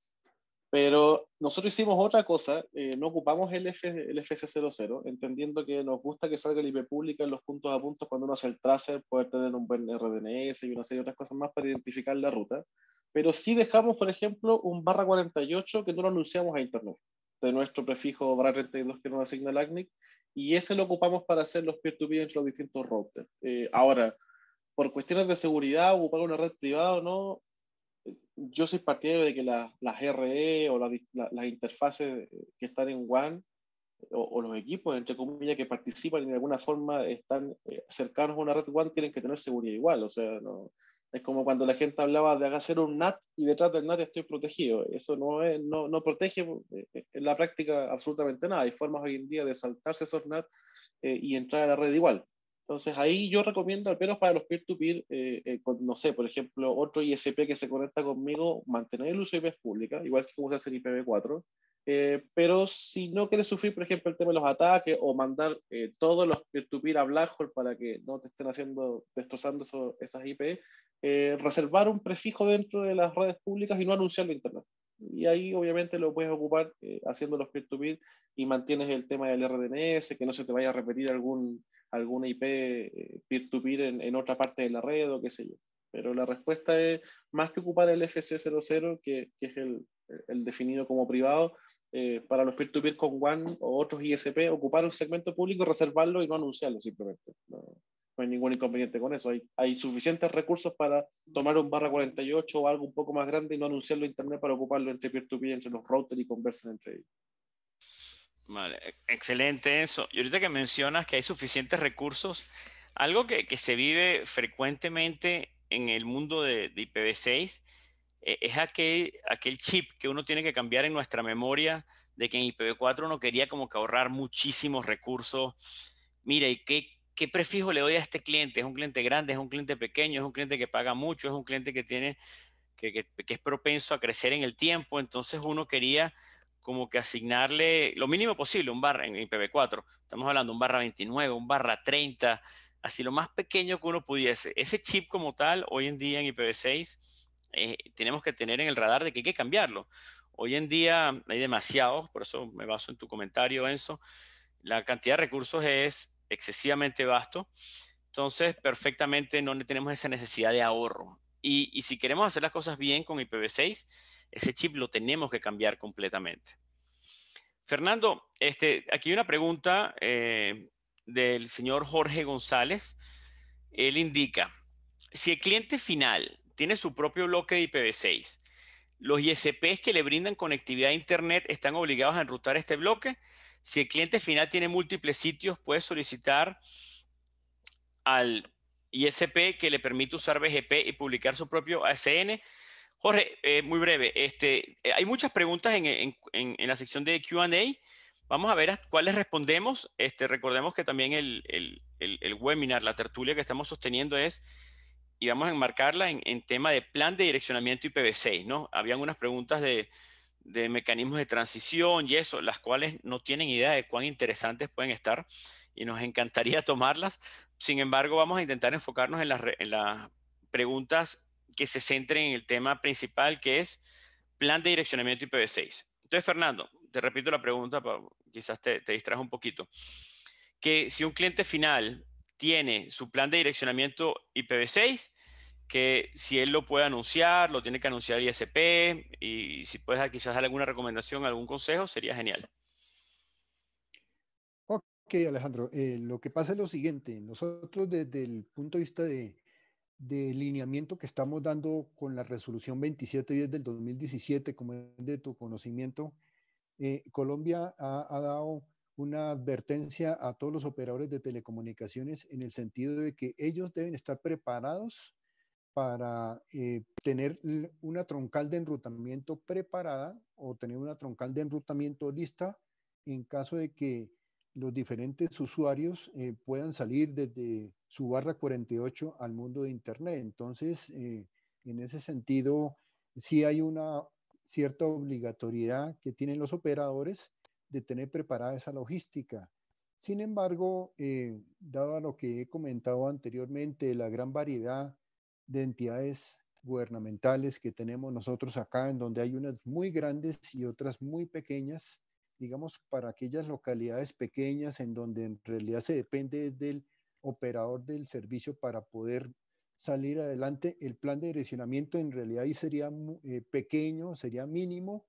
pero nosotros hicimos otra cosa, eh, no ocupamos el, F, el FC00, entendiendo que nos gusta que salga el IP pública en los puntos a puntos cuando uno hace el tracer, poder tener un buen RDNS y una serie de otras cosas más para identificar la ruta. Pero sí dejamos, por ejemplo, un barra 48 que no lo anunciamos a Internet, de nuestro prefijo barra 32 que nos asigna el ACNIC, y ese lo ocupamos para hacer los peer-to-peer entre los distintos routers. Eh, ahora, por cuestiones de seguridad, ocupar una red privada o no, yo soy partidario de que las RE o las interfaces que están en WAN o, los equipos, entre comillas, que participan y de alguna forma están eh, cercanos a una red WAN tienen que tener seguridad igual. O sea, es como cuando la gente hablaba de hacer un NAT y detrás del NAT estoy protegido. Eso no, es, no, protege eh, en la práctica absolutamente nada. Hay formas hoy en día de saltarse esos NAT eh, y entrar a la red igual. Entonces ahí yo recomiendo, al menos para los peer-to-peer, eh, eh, no sé, por ejemplo, otro ISP que se conecta conmigo, mantener el uso de IPs pública, igual que como se hace en IPv4, eh, pero si no quieres sufrir, por ejemplo, el tema de los ataques o mandar todos los peer-to-peer a Blackhole para que no te estén haciendo, destrozando esas IP, reservar un prefijo dentro de las redes públicas y no anunciarlo en Internet. Y ahí obviamente lo puedes ocupar haciendo los peer to -peer y mantienes el tema del RDNS, que no se te vaya a repetir algún, alguna IP eh, peer-to-peer en, otra parte de la red o qué sé yo. Pero la respuesta es, más que ocupar el FC00, que, es el, definido como privado, eh, para los peer-to-peer con WAN o otros ISP, ocupar un segmento público, reservarlo y no anunciarlo simplemente. No, hay ningún inconveniente con eso. Hay, hay, suficientes recursos para tomar un barra 48 o algo un poco más grande y no anunciarlo en Internet para ocuparlo entre peer-to-peer, entre los routers y conversen entre ellos. Vale, e-, excelente eso. Y ahorita que mencionas que hay suficientes recursos, algo que, se vive frecuentemente en el mundo de, IPv6 e-, es aquel, aquel chip que uno tiene que cambiar en nuestra memoria de que en IPv4 uno quería como que ahorrar muchísimos recursos. Mira, ¿y qué, prefijo le doy a este cliente? ¿Es un cliente grande? ¿Es un cliente pequeño? ¿Es un cliente que paga mucho? ¿Es un cliente que tiene que es propenso a crecer en el tiempo? Entonces uno quería como que asignarle lo mínimo posible, un barra en IPv4, estamos hablando un barra 29, un barra 30, así lo más pequeño que uno pudiese. Ese chip como tal, hoy en día en IPv6, eh, tenemos que tener en el radar de que hay que cambiarlo. Hoy en día hay demasiados, por eso me baso en tu comentario, Enzo, la cantidad de recursos es excesivamente vasto, entonces perfectamente no tenemos esa necesidad de ahorro. Y, y si queremos hacer las cosas bien con IPv6, ese chip lo tenemos que cambiar completamente. Fernando, este, aquí hay una pregunta eh, del señor Jorge González. Él indica, si el cliente final tiene su propio bloque de IPv6, los ISPs que le brindan conectividad a Internet están obligados a enrutar este bloque. Si el cliente final tiene múltiples sitios, puede solicitar al ISP que le permite usar BGP y publicar su propio ASN. Jorge, eh, muy breve. Este, eh, hay muchas preguntas en, la sección de QA. Vamos a ver a cuáles respondemos. Este, recordemos que también el, webinar, la tertulia que estamos sosteniendo es, y vamos a enmarcarla en, tema de plan de direccionamiento IPv6, ¿no? Habían unas preguntas de, mecanismos de transición y eso, las cuales no tienen idea de cuán interesantes pueden estar y nos encantaría [LAUGHS] tomarlas. Sin embargo, vamos a intentar enfocarnos en las, en las preguntas que se centren en el tema principal que es plan de direccionamiento IPv6. Entonces, Fernando, te repito la pregunta, quizás te, te distrajo un poquito, que si un cliente final tiene su plan de direccionamiento IPv6, que si él lo puede anunciar, lo tiene que anunciar el ISP, y si puedes quizás alguna recomendación, algún consejo, sería genial. Ok, Alejandro, eh, lo que pasa es lo siguiente, nosotros desde el punto de vista de, de lineamiento que estamos dando con la resolución 2710 del 2017, como de tu conocimiento, eh, Colombia ha, ha, dado una advertencia a todos los operadores de telecomunicaciones en el sentido de que ellos deben estar preparados para eh, tener una troncal de enrutamiento preparada o tener una troncal de enrutamiento lista en caso de que los diferentes usuarios eh, puedan salir desde su barra 48 al mundo de Internet. Entonces, eh, en ese sentido, sí hay una cierta obligatoriedad que tienen los operadores de tener preparada esa logística. Sin embargo, eh, dado lo que he comentado anteriormente, la gran variedad de entidades gubernamentales que tenemos nosotros acá, en donde hay unas muy grandes y otras muy pequeñas, digamos, para aquellas localidades pequeñas en donde en realidad se depende del operador del servicio para poder salir adelante. El plan de direccionamiento en realidad ahí sería eh, pequeño, sería mínimo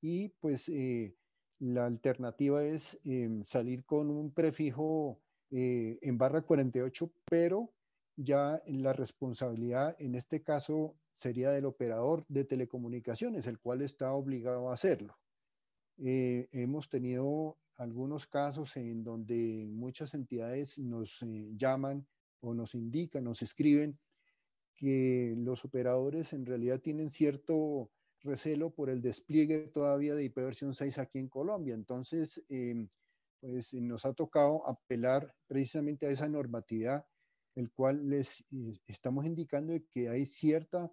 y pues eh, la alternativa es em, salir con un prefijo eh, en barra 48, pero ya la responsabilidad en este caso sería del operador de telecomunicaciones, el cual está obligado a hacerlo. hemos tenido algunos casos en donde muchas entidades nos eh, llaman o nos indican, nos escriben que los operadores en realidad tienen cierto recelo por el despliegue todavía de IPv 6 aquí en Colombia. Entonces, em, pues nos ha tocado apelar precisamente a esa normatividad, el cual les eh, estamos indicando que hay cierta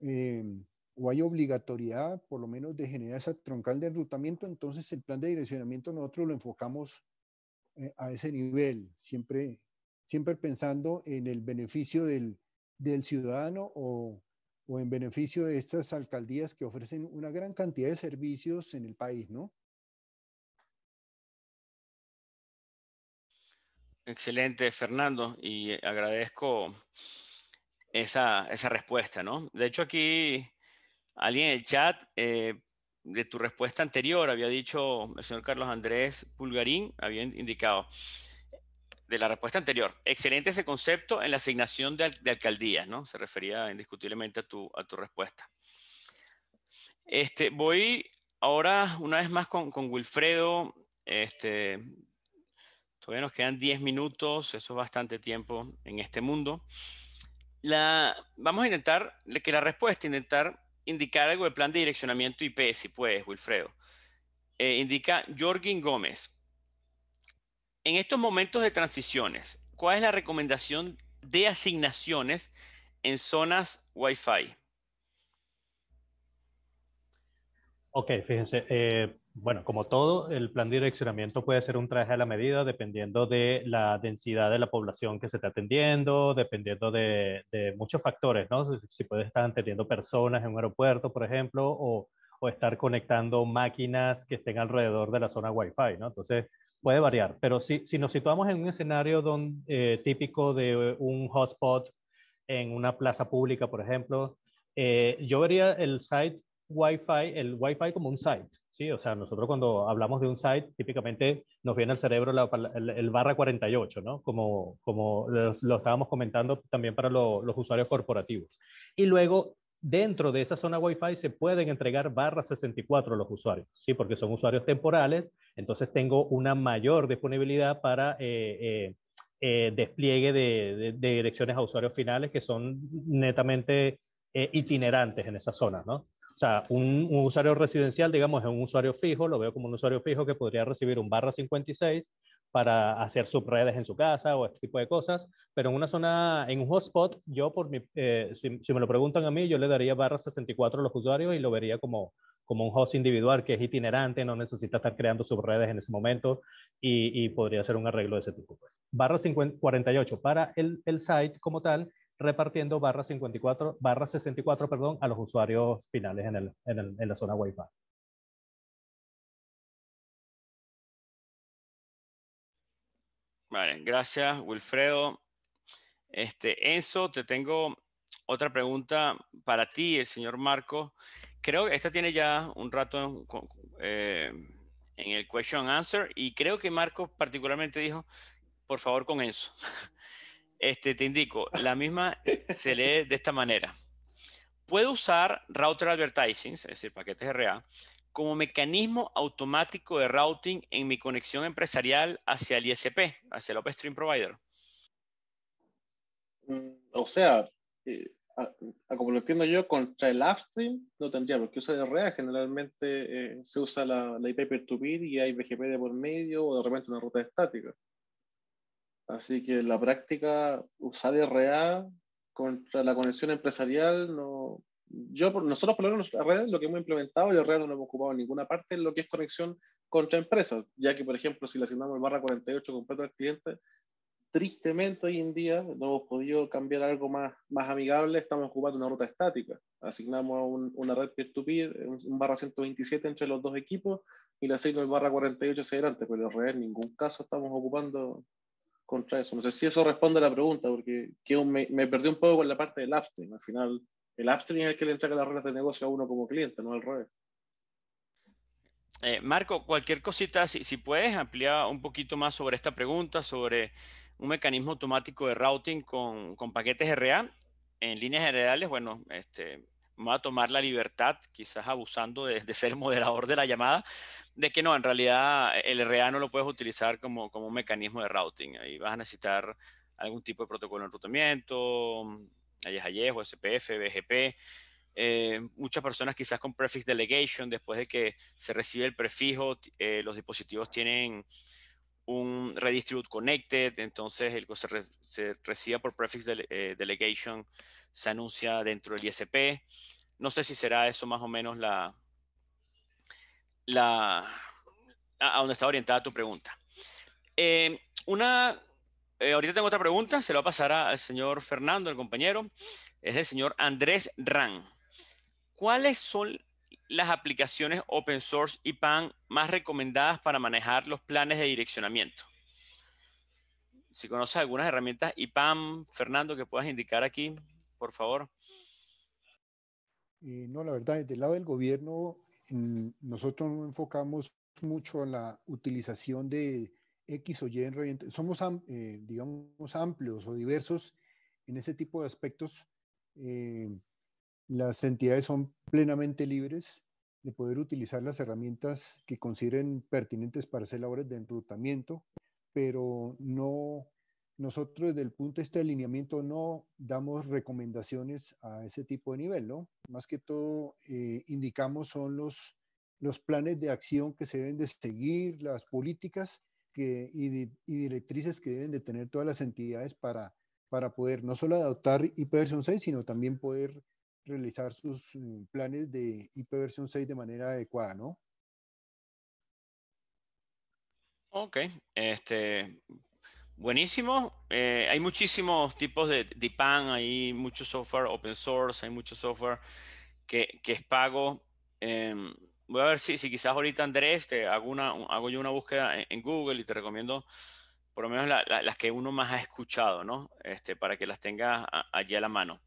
eh, o hay obligatoriedad, por lo menos, de generar esa troncal de enrutamiento, entonces el plan de direccionamiento nosotros lo enfocamos eh, a ese nivel, siempre, siempre pensando en el beneficio del, ciudadano o, o, en beneficio de estas alcaldías que ofrecen una gran cantidad de servicios en el país, ¿no? Excelente, Fernando, y eh, agradezco esa, esa respuesta, ¿no? De hecho, aquí Alguien en el chat eh, de tu respuesta anterior había dicho, el señor Carlos Andrés Pulgarín había indicado, de la respuesta anterior, excelente ese concepto en la asignación de, alcaldías, ¿no? Se refería indiscutiblemente a tu, a tu respuesta. Este, voy ahora una vez más con, Wilfredo. Este, todavía nos quedan 10 minutos, eso es bastante tiempo en este mundo. La, vamos a intentar que la respuesta, intentar indicar algo del plan de direccionamiento IP, si puedes, Wilfredo. Eh, indica Jorgin Gómez. En estos momentos de transiciones, ¿cuál es la recomendación de asignaciones en zonas Wi-Fi? Ok, fíjense. Eh, bueno, como todo, el plan de direccionamiento puede ser un traje a la medida dependiendo de la densidad de la población que se está atendiendo, dependiendo de, muchos factores, ¿no? Si puedes estar atendiendo personas en un aeropuerto, por ejemplo, o, estar conectando máquinas que estén alrededor de la zona Wi-Fi, ¿no? Entonces, puede variar, pero si, nos situamos en un escenario eh, típico de un hotspot en una plaza pública, por ejemplo, eh, yo vería el site Wi-Fi, el Wi-Fi como un site Sí, o sea, nosotros cuando hablamos de un site, típicamente nos viene al cerebro la, el, barra 48, ¿no? Como, como lo, estábamos comentando también para los usuarios corporativos. Y luego, dentro de esa zona Wi-Fi se pueden entregar barra 64 a los usuarios, ¿sí? Porque son usuarios temporales, entonces tengo una mayor disponibilidad para... Eh, eh, eh, despliegue de, direcciones a usuarios finales que son netamente itinerantes en esas zona, ¿no? O sea, un, usuario residencial, digamos, es un usuario fijo, lo veo como un usuario fijo que podría recibir un barra 56 para hacer subredes en su casa o este tipo de cosas, pero en una zona, en un hotspot, yo por mi, eh, si, me lo preguntan a mí, yo le daría barra 64 a los usuarios y lo vería como, como un host individual que es itinerante, no necesita estar creando subredes en ese momento y, podría ser un arreglo de ese tipo. Barra 48 para el, el site como tal repartiendo barra 54, barra 64, perdón, a los usuarios finales en, la zona Wi-Fi. Vale, gracias Wilfredo. Este, Enzo, te tengo otra pregunta para ti, el señor Marco. Creo que esta tiene ya un rato en, eh, en el question answer y creo que Marco particularmente dijo, por favor con Enzo. [LAUGHS] Este, te indico, la misma se lee de esta manera. ¿Puedo usar router advertising, es decir, paquetes RA, como mecanismo automático de routing en mi conexión empresarial hacia el ISP, hacia el upstream provider. Mm, o sea, eh, a, como lo entiendo yo, contra el upstream no tendría, porque usa RA generalmente eh, se usa la, la IP peer to y hay BGP de por medio o de repente una ruta estática. Así que la práctica, usar RA contra la conexión empresarial, no, yo, nosotros por lo menos las redes, lo que hemos implementado, y RA no lo hemos ocupado en ninguna parte, lo que es conexión contra empresas, ya que, por ejemplo, si le asignamos el barra 48 completo al cliente, tristemente hoy en día no hemos podido cambiar algo más, más amigable, estamos ocupando una ruta estática. Asignamos una red peer-to-peer, un barra 127 entre los dos equipos y le asigno el barra 48 hacia adelante, pero en ningún caso estamos ocupando contra eso. No sé si eso responde a la pregunta, porque me, perdí un poco con la parte del upstream. Al final, el upstream es el que le entrega las reglas de negocio a uno como cliente, no al revés. Eh, Marco, cualquier cosita, si, si puedes ampliar un poquito más sobre esta pregunta, sobre un mecanismo automático de routing con, con paquetes RA. En líneas generales, bueno, este, me a tomar la libertad, quizás abusando de, ser moderador de la llamada, de que no, en realidad eh, el RA no lo puedes utilizar como, como un mecanismo de routing. Ahí vas a necesitar algún tipo de protocolo de enrutamiento, Ayes o SPF, BGP. Eh, muchas personas quizás con prefix delegation, después de que se recibe el prefijo, eh, los dispositivos tienen un redistribute connected, entonces el que se, reciba por prefix delegation se anuncia dentro del ISP. No sé si será eso más o menos la, la a, donde está orientada tu pregunta. Eh, una, eh, ahorita tengo otra pregunta, se la va a pasar al señor Fernando, el compañero, es el señor Andrés Ran. ¿Cuáles son las aplicaciones open source y PAN más recomendadas para manejar los planes de direccionamiento? Si conoces algunas herramientas IPAM, Fernando, que puedas indicar aquí por favor. Eh, no, la verdad, del lado del gobierno, nosotros no enfocamos mucho a la utilización de X o Y en Somos, eh, digamos, amplios o diversos en ese tipo de aspectos. Eh, las entidades son plenamente libres de poder utilizar las herramientas que consideren pertinentes para hacer labores de enrutamiento, pero no nosotros desde el punto de este alineamiento no damos recomendaciones a ese tipo de nivel, ¿no? Más que todo eh, indicamos son los, los planes de acción que se deben de seguir, las políticas y, directrices que deben de tener todas las entidades para, para poder no solo adoptar IPv 6, sino también poder realizar sus eh, planes de IP versión 6 de manera adecuada, ¿no? Ok, este, Buenísimo. Eh, hay muchísimos tipos de D-PAN, hay mucho software open source, hay mucho software que, es pago. Em, voy a ver si, si quizás ahorita Andrés hago, hago yo una búsqueda en, Google y te recomiendo por lo menos las que uno más ha escuchado, ¿no? Este, para que las tengas allí a la mano.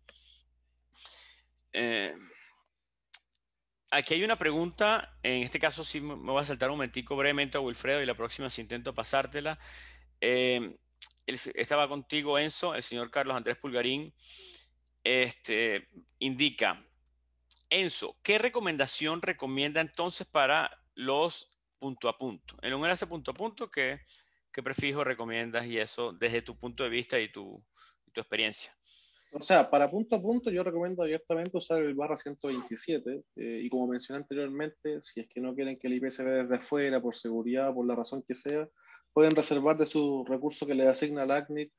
Eh, aquí hay una pregunta, en este caso sí me voy a saltar un momentico brevemente a Wilfredo y la próxima si intento pasártela. Eh, estaba contigo, Enzo, el señor Carlos Andrés Pulgarín, este, indica, Enzo, ¿qué recomendación recomienda entonces para los punto a punto? En un enlace punto a punto, ¿qué, qué prefijo recomiendas y eso desde tu punto de vista y tu, y tu experiencia? O sea, para punto a punto yo recomiendo abiertamente usar el barra 127 eh, y como mencioné anteriormente, si es que no quieren que el IP se vea desde afuera, por seguridad, por la razón que sea, pueden reservar de su recurso que le asigna al ACNIC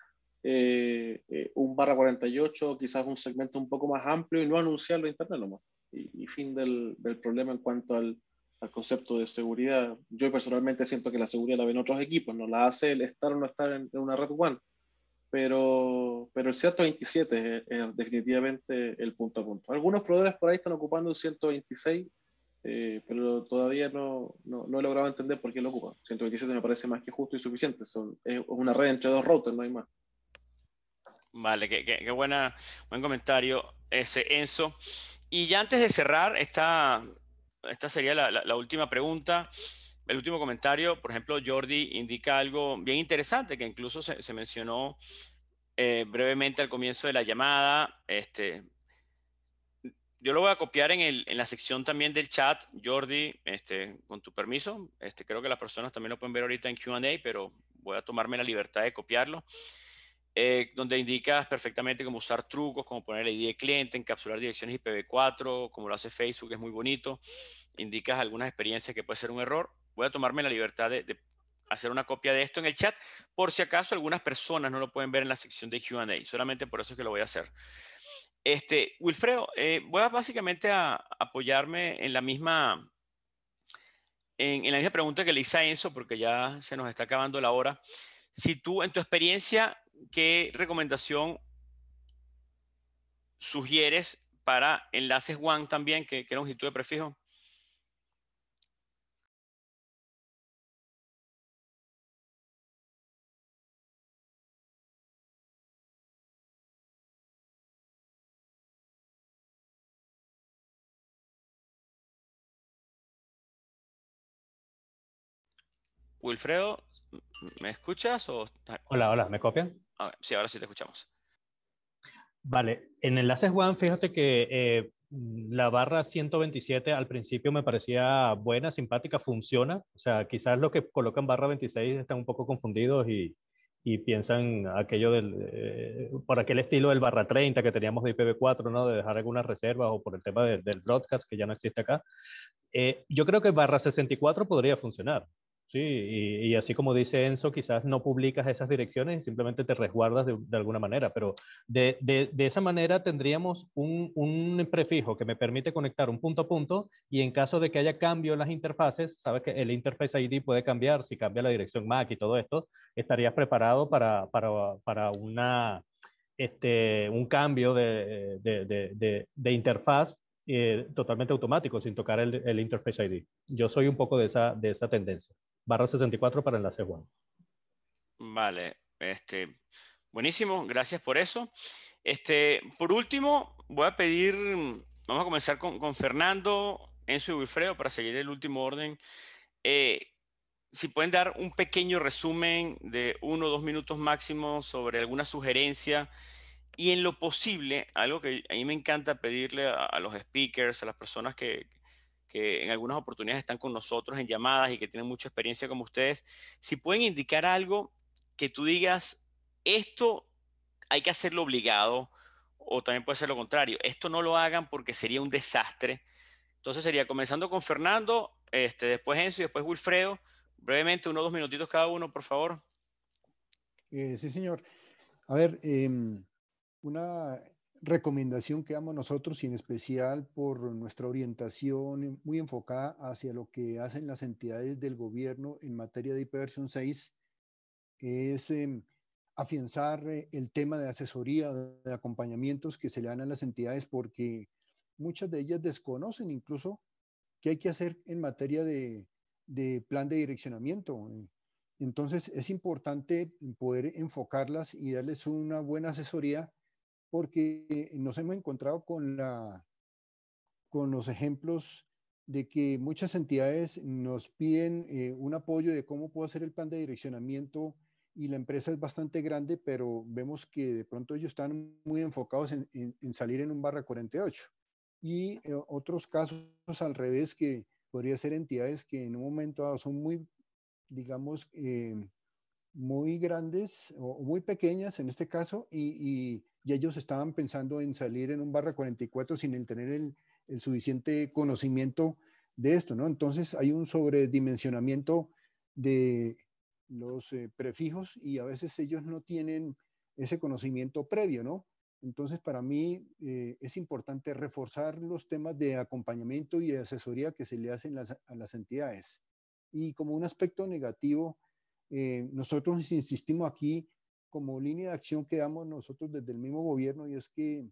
eh, eh, un barra 48, quizás un segmento un poco más amplio y no anunciarlo en internet nomás. Y, fin del, problema en cuanto al, concepto de seguridad. Yo personalmente siento que la seguridad la ven otros equipos, no la hace el estar o no estar en, en una red One pero, pero el 127 es, eh, eh, definitivamente el punto a punto. Algunos proveedores por ahí están ocupando el 126, eh, pero todavía no, no, no, he logrado entender por qué lo ocupan. 127 me parece más que justo y suficiente. Son, es una red entre dos routers, no hay más. Vale, qué, qué, buena, buen comentario ese Enzo. Y ya antes de cerrar, esta, esta sería la, la última pregunta el último comentario, por ejemplo, Jordi indica algo bien interesante que incluso se, mencionó eh, brevemente al comienzo de la llamada. Este, yo lo voy a copiar en, la sección también del chat, Jordi, este, con tu permiso. Este, creo que las personas también lo pueden ver ahorita en QA, pero voy a tomarme la libertad de copiarlo. Eh, donde indicas perfectamente cómo usar trucos, cómo poner la ID de cliente, encapsular direcciones IPv4, como lo hace Facebook, es muy bonito. Indicas algunas experiencias que puede ser un error voy a tomarme la libertad de, hacer una copia de esto en el chat, por si acaso algunas personas no lo pueden ver en la sección de Q&A, solamente por eso es que lo voy a hacer. Este, Wilfredo, eh, voy a básicamente a apoyarme en la misma en, la misma pregunta que le hice a Enzo, porque ya se nos está acabando la hora. Si tú, en tu experiencia, ¿qué recomendación sugieres para enlaces WAN también, que, que era un de prefijo? Wilfredo, ¿me escuchas? O... Hola, hola, ¿me copian? Ah, sí, ahora sí te escuchamos. Vale, en enlaces Juan, fíjate que eh, la barra 127 al principio me parecía buena, simpática, funciona. O sea, quizás los que colocan barra 26 están un poco confundidos y, y piensan aquello del, eh, por aquel estilo del barra 30 que teníamos de IPv4, ¿no? De dejar algunas reservas o por el tema del broadcast que ya no existe acá. Eh, yo creo que barra 64 podría funcionar. Sí, y, así como dice Enzo, quizás no publicas esas direcciones y simplemente te resguardas de, alguna manera, pero de, de, esa manera tendríamos un, un, prefijo que me permite conectar un punto a punto y en caso de que haya cambio en las interfaces, sabes que el interface ID puede cambiar, si cambia la dirección MAC y todo esto, estarías preparado para, para, una, este, un cambio de, interfaz eh, totalmente automático sin tocar el, el Interface ID. Yo soy un poco de esa, de esa tendencia barra 64 para enlace 1 Vale, este, buenísimo, gracias por eso. Este, por último, voy a pedir, vamos a comenzar con, Fernando, Enzo y Wilfredo para seguir el último orden. Eh, si pueden dar un pequeño resumen de uno o dos minutos máximo sobre alguna sugerencia y en lo posible, algo que a mí me encanta pedirle a los speakers, a las personas que, que en algunas oportunidades están con nosotros en llamadas y que tienen mucha experiencia como ustedes, si pueden indicar algo que tú digas, esto hay que hacerlo obligado, o también puede ser lo contrario, esto no lo hagan porque sería un desastre. Entonces sería comenzando con Fernando, este, después Enzo y después Wilfredo. Brevemente, uno o dos minutitos cada uno, por favor. Eh, sí, señor. A ver, em, una recomendación que damos nosotros y en especial por nuestra orientación muy enfocada hacia lo que hacen las entidades del gobierno en materia de hiperversión 6 es em, afianzar eh, el tema de asesoría, de acompañamientos que se le dan a las entidades porque muchas de ellas desconocen incluso qué hay que hacer en materia de, de plan de direccionamiento. Entonces es importante poder enfocarlas y darles una buena asesoría porque nos hemos encontrado con, la, con los ejemplos de que muchas entidades nos piden eh, un apoyo de cómo puedo hacer el plan de direccionamiento y la empresa es bastante grande, pero vemos que de pronto ellos están muy enfocados en, en, salir en un barra 48. Y eh, otros casos al revés que podría ser entidades que en un momento dado son muy, digamos, eh, muy grandes o muy pequeñas en este caso y y ellos estaban pensando en salir en un barra 44 sin el tener el, suficiente conocimiento de esto, ¿no? Entonces hay un sobredimensionamiento de los eh, prefijos y a veces ellos no tienen ese conocimiento previo, ¿no? Entonces, para mí eh, es importante reforzar los temas de acompañamiento y de asesoría que se le hacen a las entidades. Y como un aspecto negativo, eh, nosotros insistimos aquí como línea de acción que damos nosotros desde el mismo gobierno y es que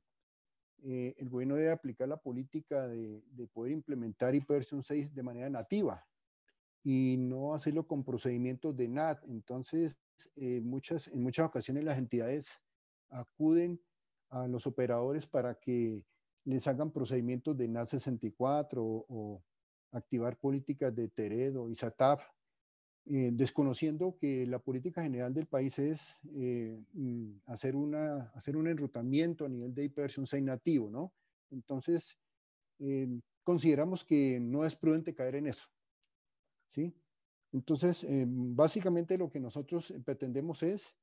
eh, el gobierno debe aplicar la política de, poder implementar ipv 6 de manera nativa y no hacerlo con procedimientos de NAT. Entonces, eh, muchas, en muchas ocasiones las entidades acuden a los operadores para que les hagan procedimientos de NAT 64 o, activar políticas de Teredo, y SATAP. Eh, desconociendo que la política general del país es eh, mm, hacer, un enrutamiento a nivel de inversión 6 nativo, ¿no? Entonces, eh, consideramos que no es prudente caer en eso, ¿sí? Entonces, básicamente lo que nosotros pretendemos es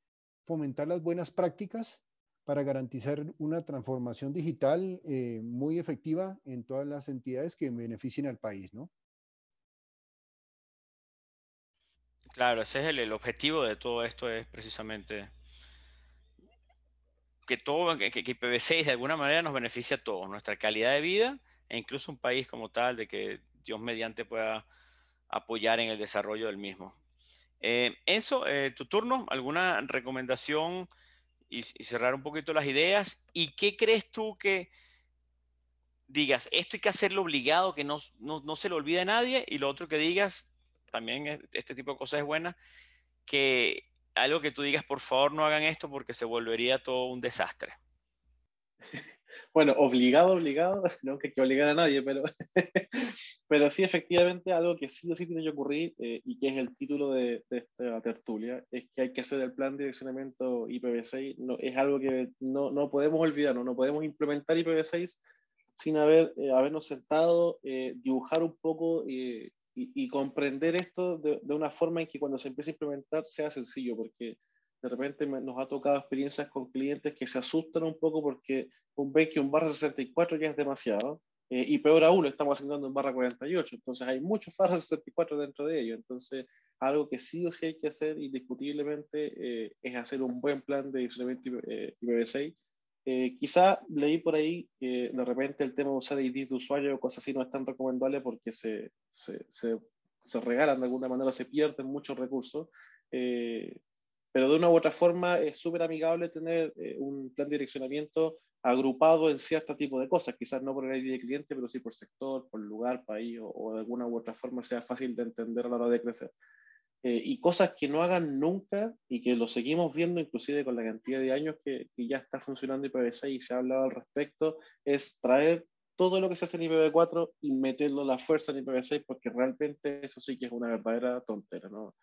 fomentar las buenas prácticas para garantizar una transformación digital muy efectiva en todas las entidades que beneficien al país, ¿no? Claro, ese es el, objetivo de todo esto, es precisamente que todo, que, que IPv6 de alguna manera nos beneficia a todos, nuestra calidad de vida e incluso un país como tal, de que Dios mediante pueda apoyar en el desarrollo del mismo. Eh, Enzo, eh, tu turno, alguna recomendación y, cerrar un poquito las ideas. ¿Y qué crees tú que digas, esto hay que hacerlo obligado, que no, no se lo olvide a nadie? Y lo otro que digas, también este tipo de cosas es buena, que algo que tú digas, por favor no hagan esto porque se volvería todo un desastre. [LAUGHS] Bueno, obligado, obligado, [LAUGHS] no que, que obligar a nadie, pero, [LAUGHS] pero sí, efectivamente, algo que sí o sí tiene que ocurrir eh, y que es el título de, de, esta tertulia, es que hay que hacer el plan de direccionamiento IPv6. No, es algo que no, no podemos olvidar, no, podemos implementar IPv6 sin haber, eh, habernos sentado, eh, dibujar un poco eh, y, comprender esto de, de, una forma en que cuando se empiece a implementar sea sencillo, porque de repente nos ha tocado experiencias con clientes que se asustan un poco porque un que un barra 64 ya es demasiado, eh, y peor aún, estamos haciendo en barra 48, entonces hay muchos barra 64 dentro de ello, entonces algo que sí o sí hay que hacer indiscutiblemente eh, es hacer un buen plan de IPv6 eh, quizá leí por ahí que de repente el tema de usar ID de usuario o cosas así no es tan recomendable porque se, se, se, regalan de alguna manera, se pierden muchos recursos. Eh, pero de una u otra forma es súper amigable tener eh, un plan de direccionamiento agrupado en cierto tipo de cosas, quizás no por el ID de cliente, pero sí por sector, por lugar, país o de alguna u otra forma sea fácil de entender a la hora de crecer. Eh, y cosas que no hagan nunca y que lo seguimos viendo inclusive con la cantidad de años que, ya está funcionando IPv6 y se ha hablado al respecto, es traer todo lo que se hace en IPv4 y meterlo a la fuerza en IPv6 porque realmente eso sí que es una verdadera tontera, ¿no?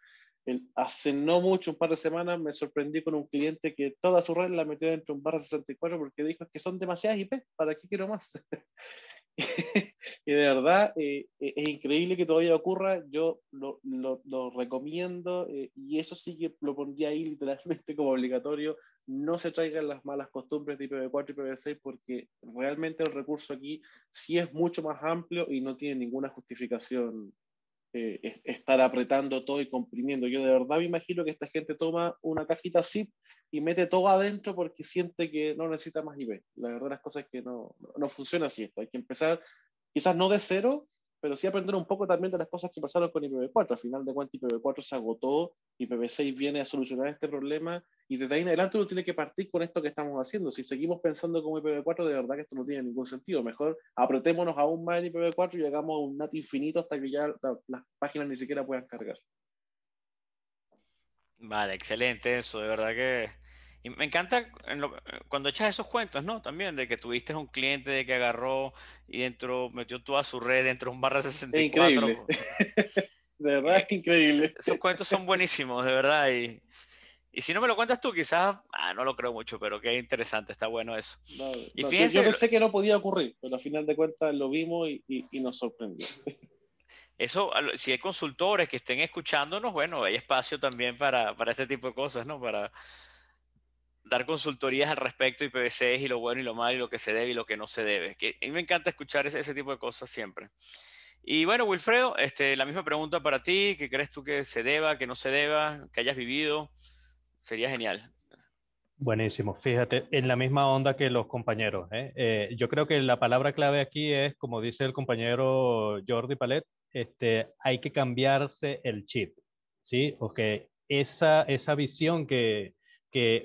hace no mucho, un par de semanas, me sorprendí con un cliente que toda su red la metió dentro de un barra 64 porque dijo que son demasiadas IP, ¿para qué quiero más? [LAUGHS] [LAUGHS] y de verdad eh, eh, es increíble que todavía ocurra, yo lo, recomiendo eh, y eso sí que lo pondría ahí literalmente como obligatorio, no se traigan las malas costumbres de IPv4 y IPv6 porque realmente el recurso aquí sí es mucho más amplio y no tiene ninguna justificación eh, estar apretando todo y comprimiendo. Yo de verdad me imagino que esta gente toma una cajita zip y mete todo adentro porque siente que no necesita más ve La verdad las cosas es que no, no funciona así esto. Hay que empezar quizás no de cero, pero sí aprender un poco también de las cosas que pasaron con IPv4. Al final de cuentas, IPv4 se agotó, IPv6 viene a solucionar este problema y desde ahí en adelante uno tiene que partir con esto que estamos haciendo. Si seguimos pensando como IPv4, de verdad que esto no tiene ningún sentido. Mejor apretémonos aún más en IPv4 y hagamos un NAT infinito hasta que ya las páginas ni siquiera puedan cargar. Vale, excelente eso. De verdad que y me encanta cuando echas esos cuentos, ¿no? También de que tuviste un cliente de que agarró y dentro metió toda su red dentro de un barra 64. [LAUGHS] de verdad es eh, increíble. Esos cuentos son buenísimos, de verdad. Y, y si no me lo cuentas tú, quizás, ah, no lo creo mucho, pero qué interesante, está bueno eso. yo pensé que no podía ocurrir, pero al final de cuentas lo vimos y, y nos sorprendió. Eso, si hay consultores que estén escuchándonos, bueno, hay espacio también para, para este tipo de cosas, ¿no? Para, dar consultorías al respecto y PVCs y lo bueno y lo malo y lo que se debe y lo que no se debe. Que a mí me encanta escuchar ese, tipo de cosas siempre. Y bueno, Wilfredo, este, la misma pregunta para ti, ¿qué crees tú que se deba, que no se deba, que hayas vivido? Sería genial. Buenísimo, fíjate, en la misma onda que los compañeros. ¿eh? Eh, yo creo que la palabra clave aquí es, como dice el compañero Jordi Palet, este, hay que cambiarse el chip, ¿sí? Porque esa, esa visión que,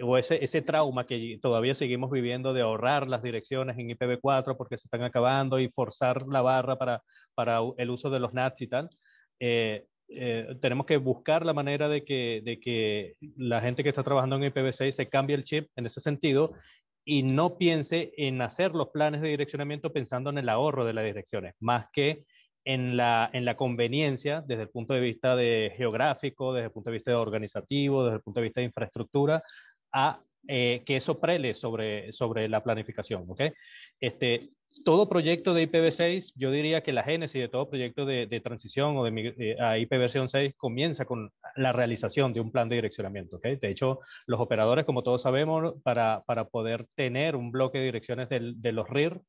o ese, ese trauma que todavía seguimos viviendo de ahorrar las direcciones en IPv4 porque se están acabando y forzar la barra para, para el uso de los NATs y tal, eh, eh, tenemos que buscar la manera de que, de que la gente que está trabajando en IPv6 se cambie el chip en ese sentido y no piense en hacer los planes de direccionamiento pensando en el ahorro de las direcciones, más que en la, en la conveniencia desde el punto de vista de geográfico, desde el punto de vista de organizativo, desde el punto de vista de infraestructura, a eh, que eso prele sobre, sobre la planificación. ¿okay? Este, todo proyecto de IPv6, yo diría que la génesis de todo proyecto de, de transición o de, eh, a IPv6 comienza con la realización de un plan de direccionamiento. ¿okay? De hecho, los operadores, como todos sabemos, para, para poder tener un bloque de direcciones del, de los RIR,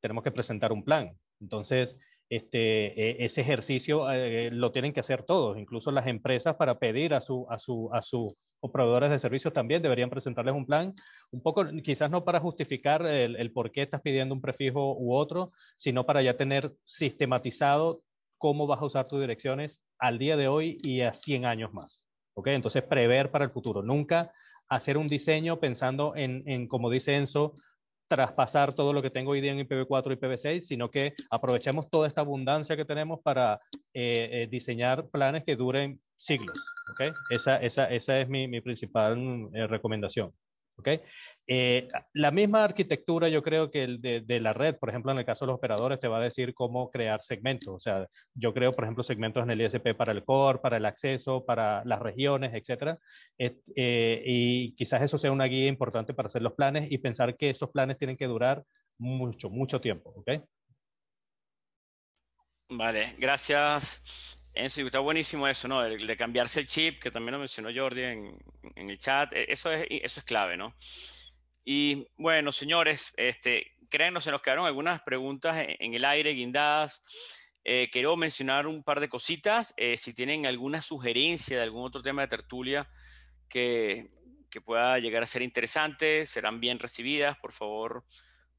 tenemos que presentar un plan. Entonces, este, e, ese ejercicio eh, lo tienen que hacer todos, incluso las empresas para pedir a su, a su, a proveedores de servicios también deberían presentarles un plan, un poco quizás no para justificar el, por qué estás pidiendo un prefijo u otro, sino para ya tener sistematizado cómo vas a usar tus direcciones al día de hoy y a 100 años más. ¿Ok? Entonces, prever para el futuro. Nunca hacer un diseño pensando en, en como dice Enzo, traspasar todo lo que tengo hoy día en IPv4 y IPv6, sino que aprovechemos toda esta abundancia que tenemos para eh, eh, diseñar planes que duren siglos. ¿okay? Esa, esa, esa, es mi, principal eh, recomendación. ¿okay? Eh, la misma arquitectura, yo creo que el de, la red, por ejemplo, en el caso de los operadores, te va a decir cómo crear segmentos. O sea, yo creo, por ejemplo, segmentos en el ISP para el core, para el acceso, para las regiones, etcétera. Eh, y quizás eso sea una guía importante para hacer los planes y pensar que esos planes tienen que durar mucho, mucho tiempo. Vale, gracias y está buenísimo eso, ¿no? El, de cambiarse el chip, que también lo mencionó Jordi en, el chat. E, eso es, eso es clave, ¿no? Y bueno, señores, este, créanos, se nos quedaron algunas preguntas e, en, el aire, guindadas. Eh, quiero mencionar un par de cositas. Eh, si tienen alguna sugerencia de algún otro tema de tertulia que, pueda llegar a ser interesante, serán bien recibidas. Por favor,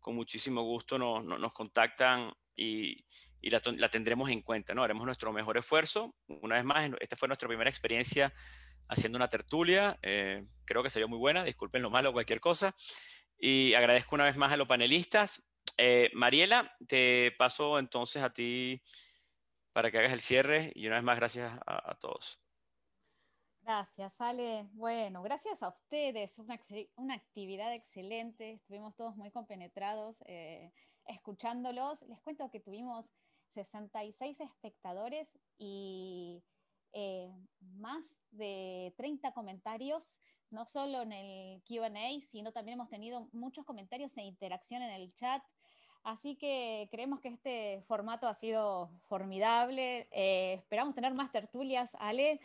con muchísimo gusto nos contactan y, y la, tendremos en cuenta, ¿no? Haremos nuestro mejor esfuerzo. Una vez más, esta fue nuestra primera experiencia haciendo una tertulia. Eh, creo que salió muy buena, disculpen lo malo, cualquier cosa. Y agradezco una vez más a los panelistas. Eh, Mariela, te paso entonces a ti para que hagas el cierre y una vez más gracias a, todos. Gracias, Ale. Bueno, gracias a ustedes. Una, actividad excelente. Estuvimos todos muy compenetrados eh, escuchándolos. Les cuento que tuvimos 66 espectadores y eh, más de 30 comentarios, no solo en el QA, sino también hemos tenido muchos comentarios e interacción en el chat. Así que creemos que este formato ha sido formidable. Eh, esperamos tener más tertulias, Ale.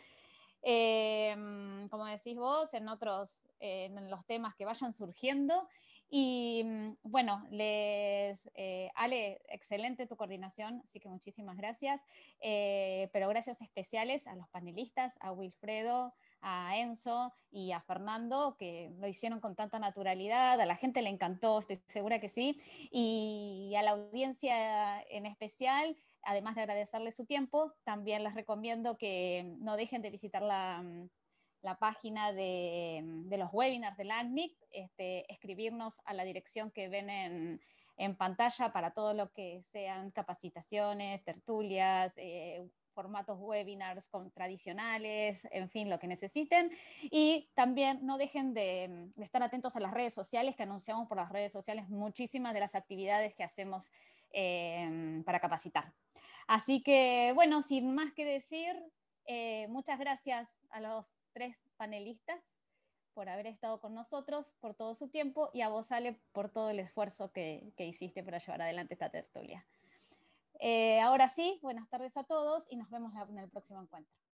Eh, como decís vos, en otros, en los temas que vayan surgiendo. Y mm, bueno, les, eh, Ale, excelente tu coordinación, así que muchísimas gracias. Eh, pero gracias especiales a los panelistas, a Wilfredo, a Enzo y a Fernando, que lo hicieron con tanta naturalidad, a la gente le encantó, estoy segura que sí, y a la audiencia en especial. Además de agradecerles su tiempo, también les recomiendo que no dejen de visitar la, mm, la página de, los webinars del ACNIC, este, escribirnos a la dirección que ven en, pantalla para todo lo que sean capacitaciones, tertulias, eh, formatos webinars con tradicionales, en fin, lo que necesiten. Y también no dejen de, estar atentos a las redes sociales, que anunciamos por las redes sociales muchísimas de las actividades que hacemos eh, para capacitar. Así que, bueno, sin más que decir, eh, muchas gracias a los tres panelistas por haber estado con nosotros, por todo su tiempo y a vos, Ale, por todo el esfuerzo que, hiciste para llevar adelante esta tertulia. Eh, ahora sí, buenas tardes a todos y nos vemos en el próximo encuentro.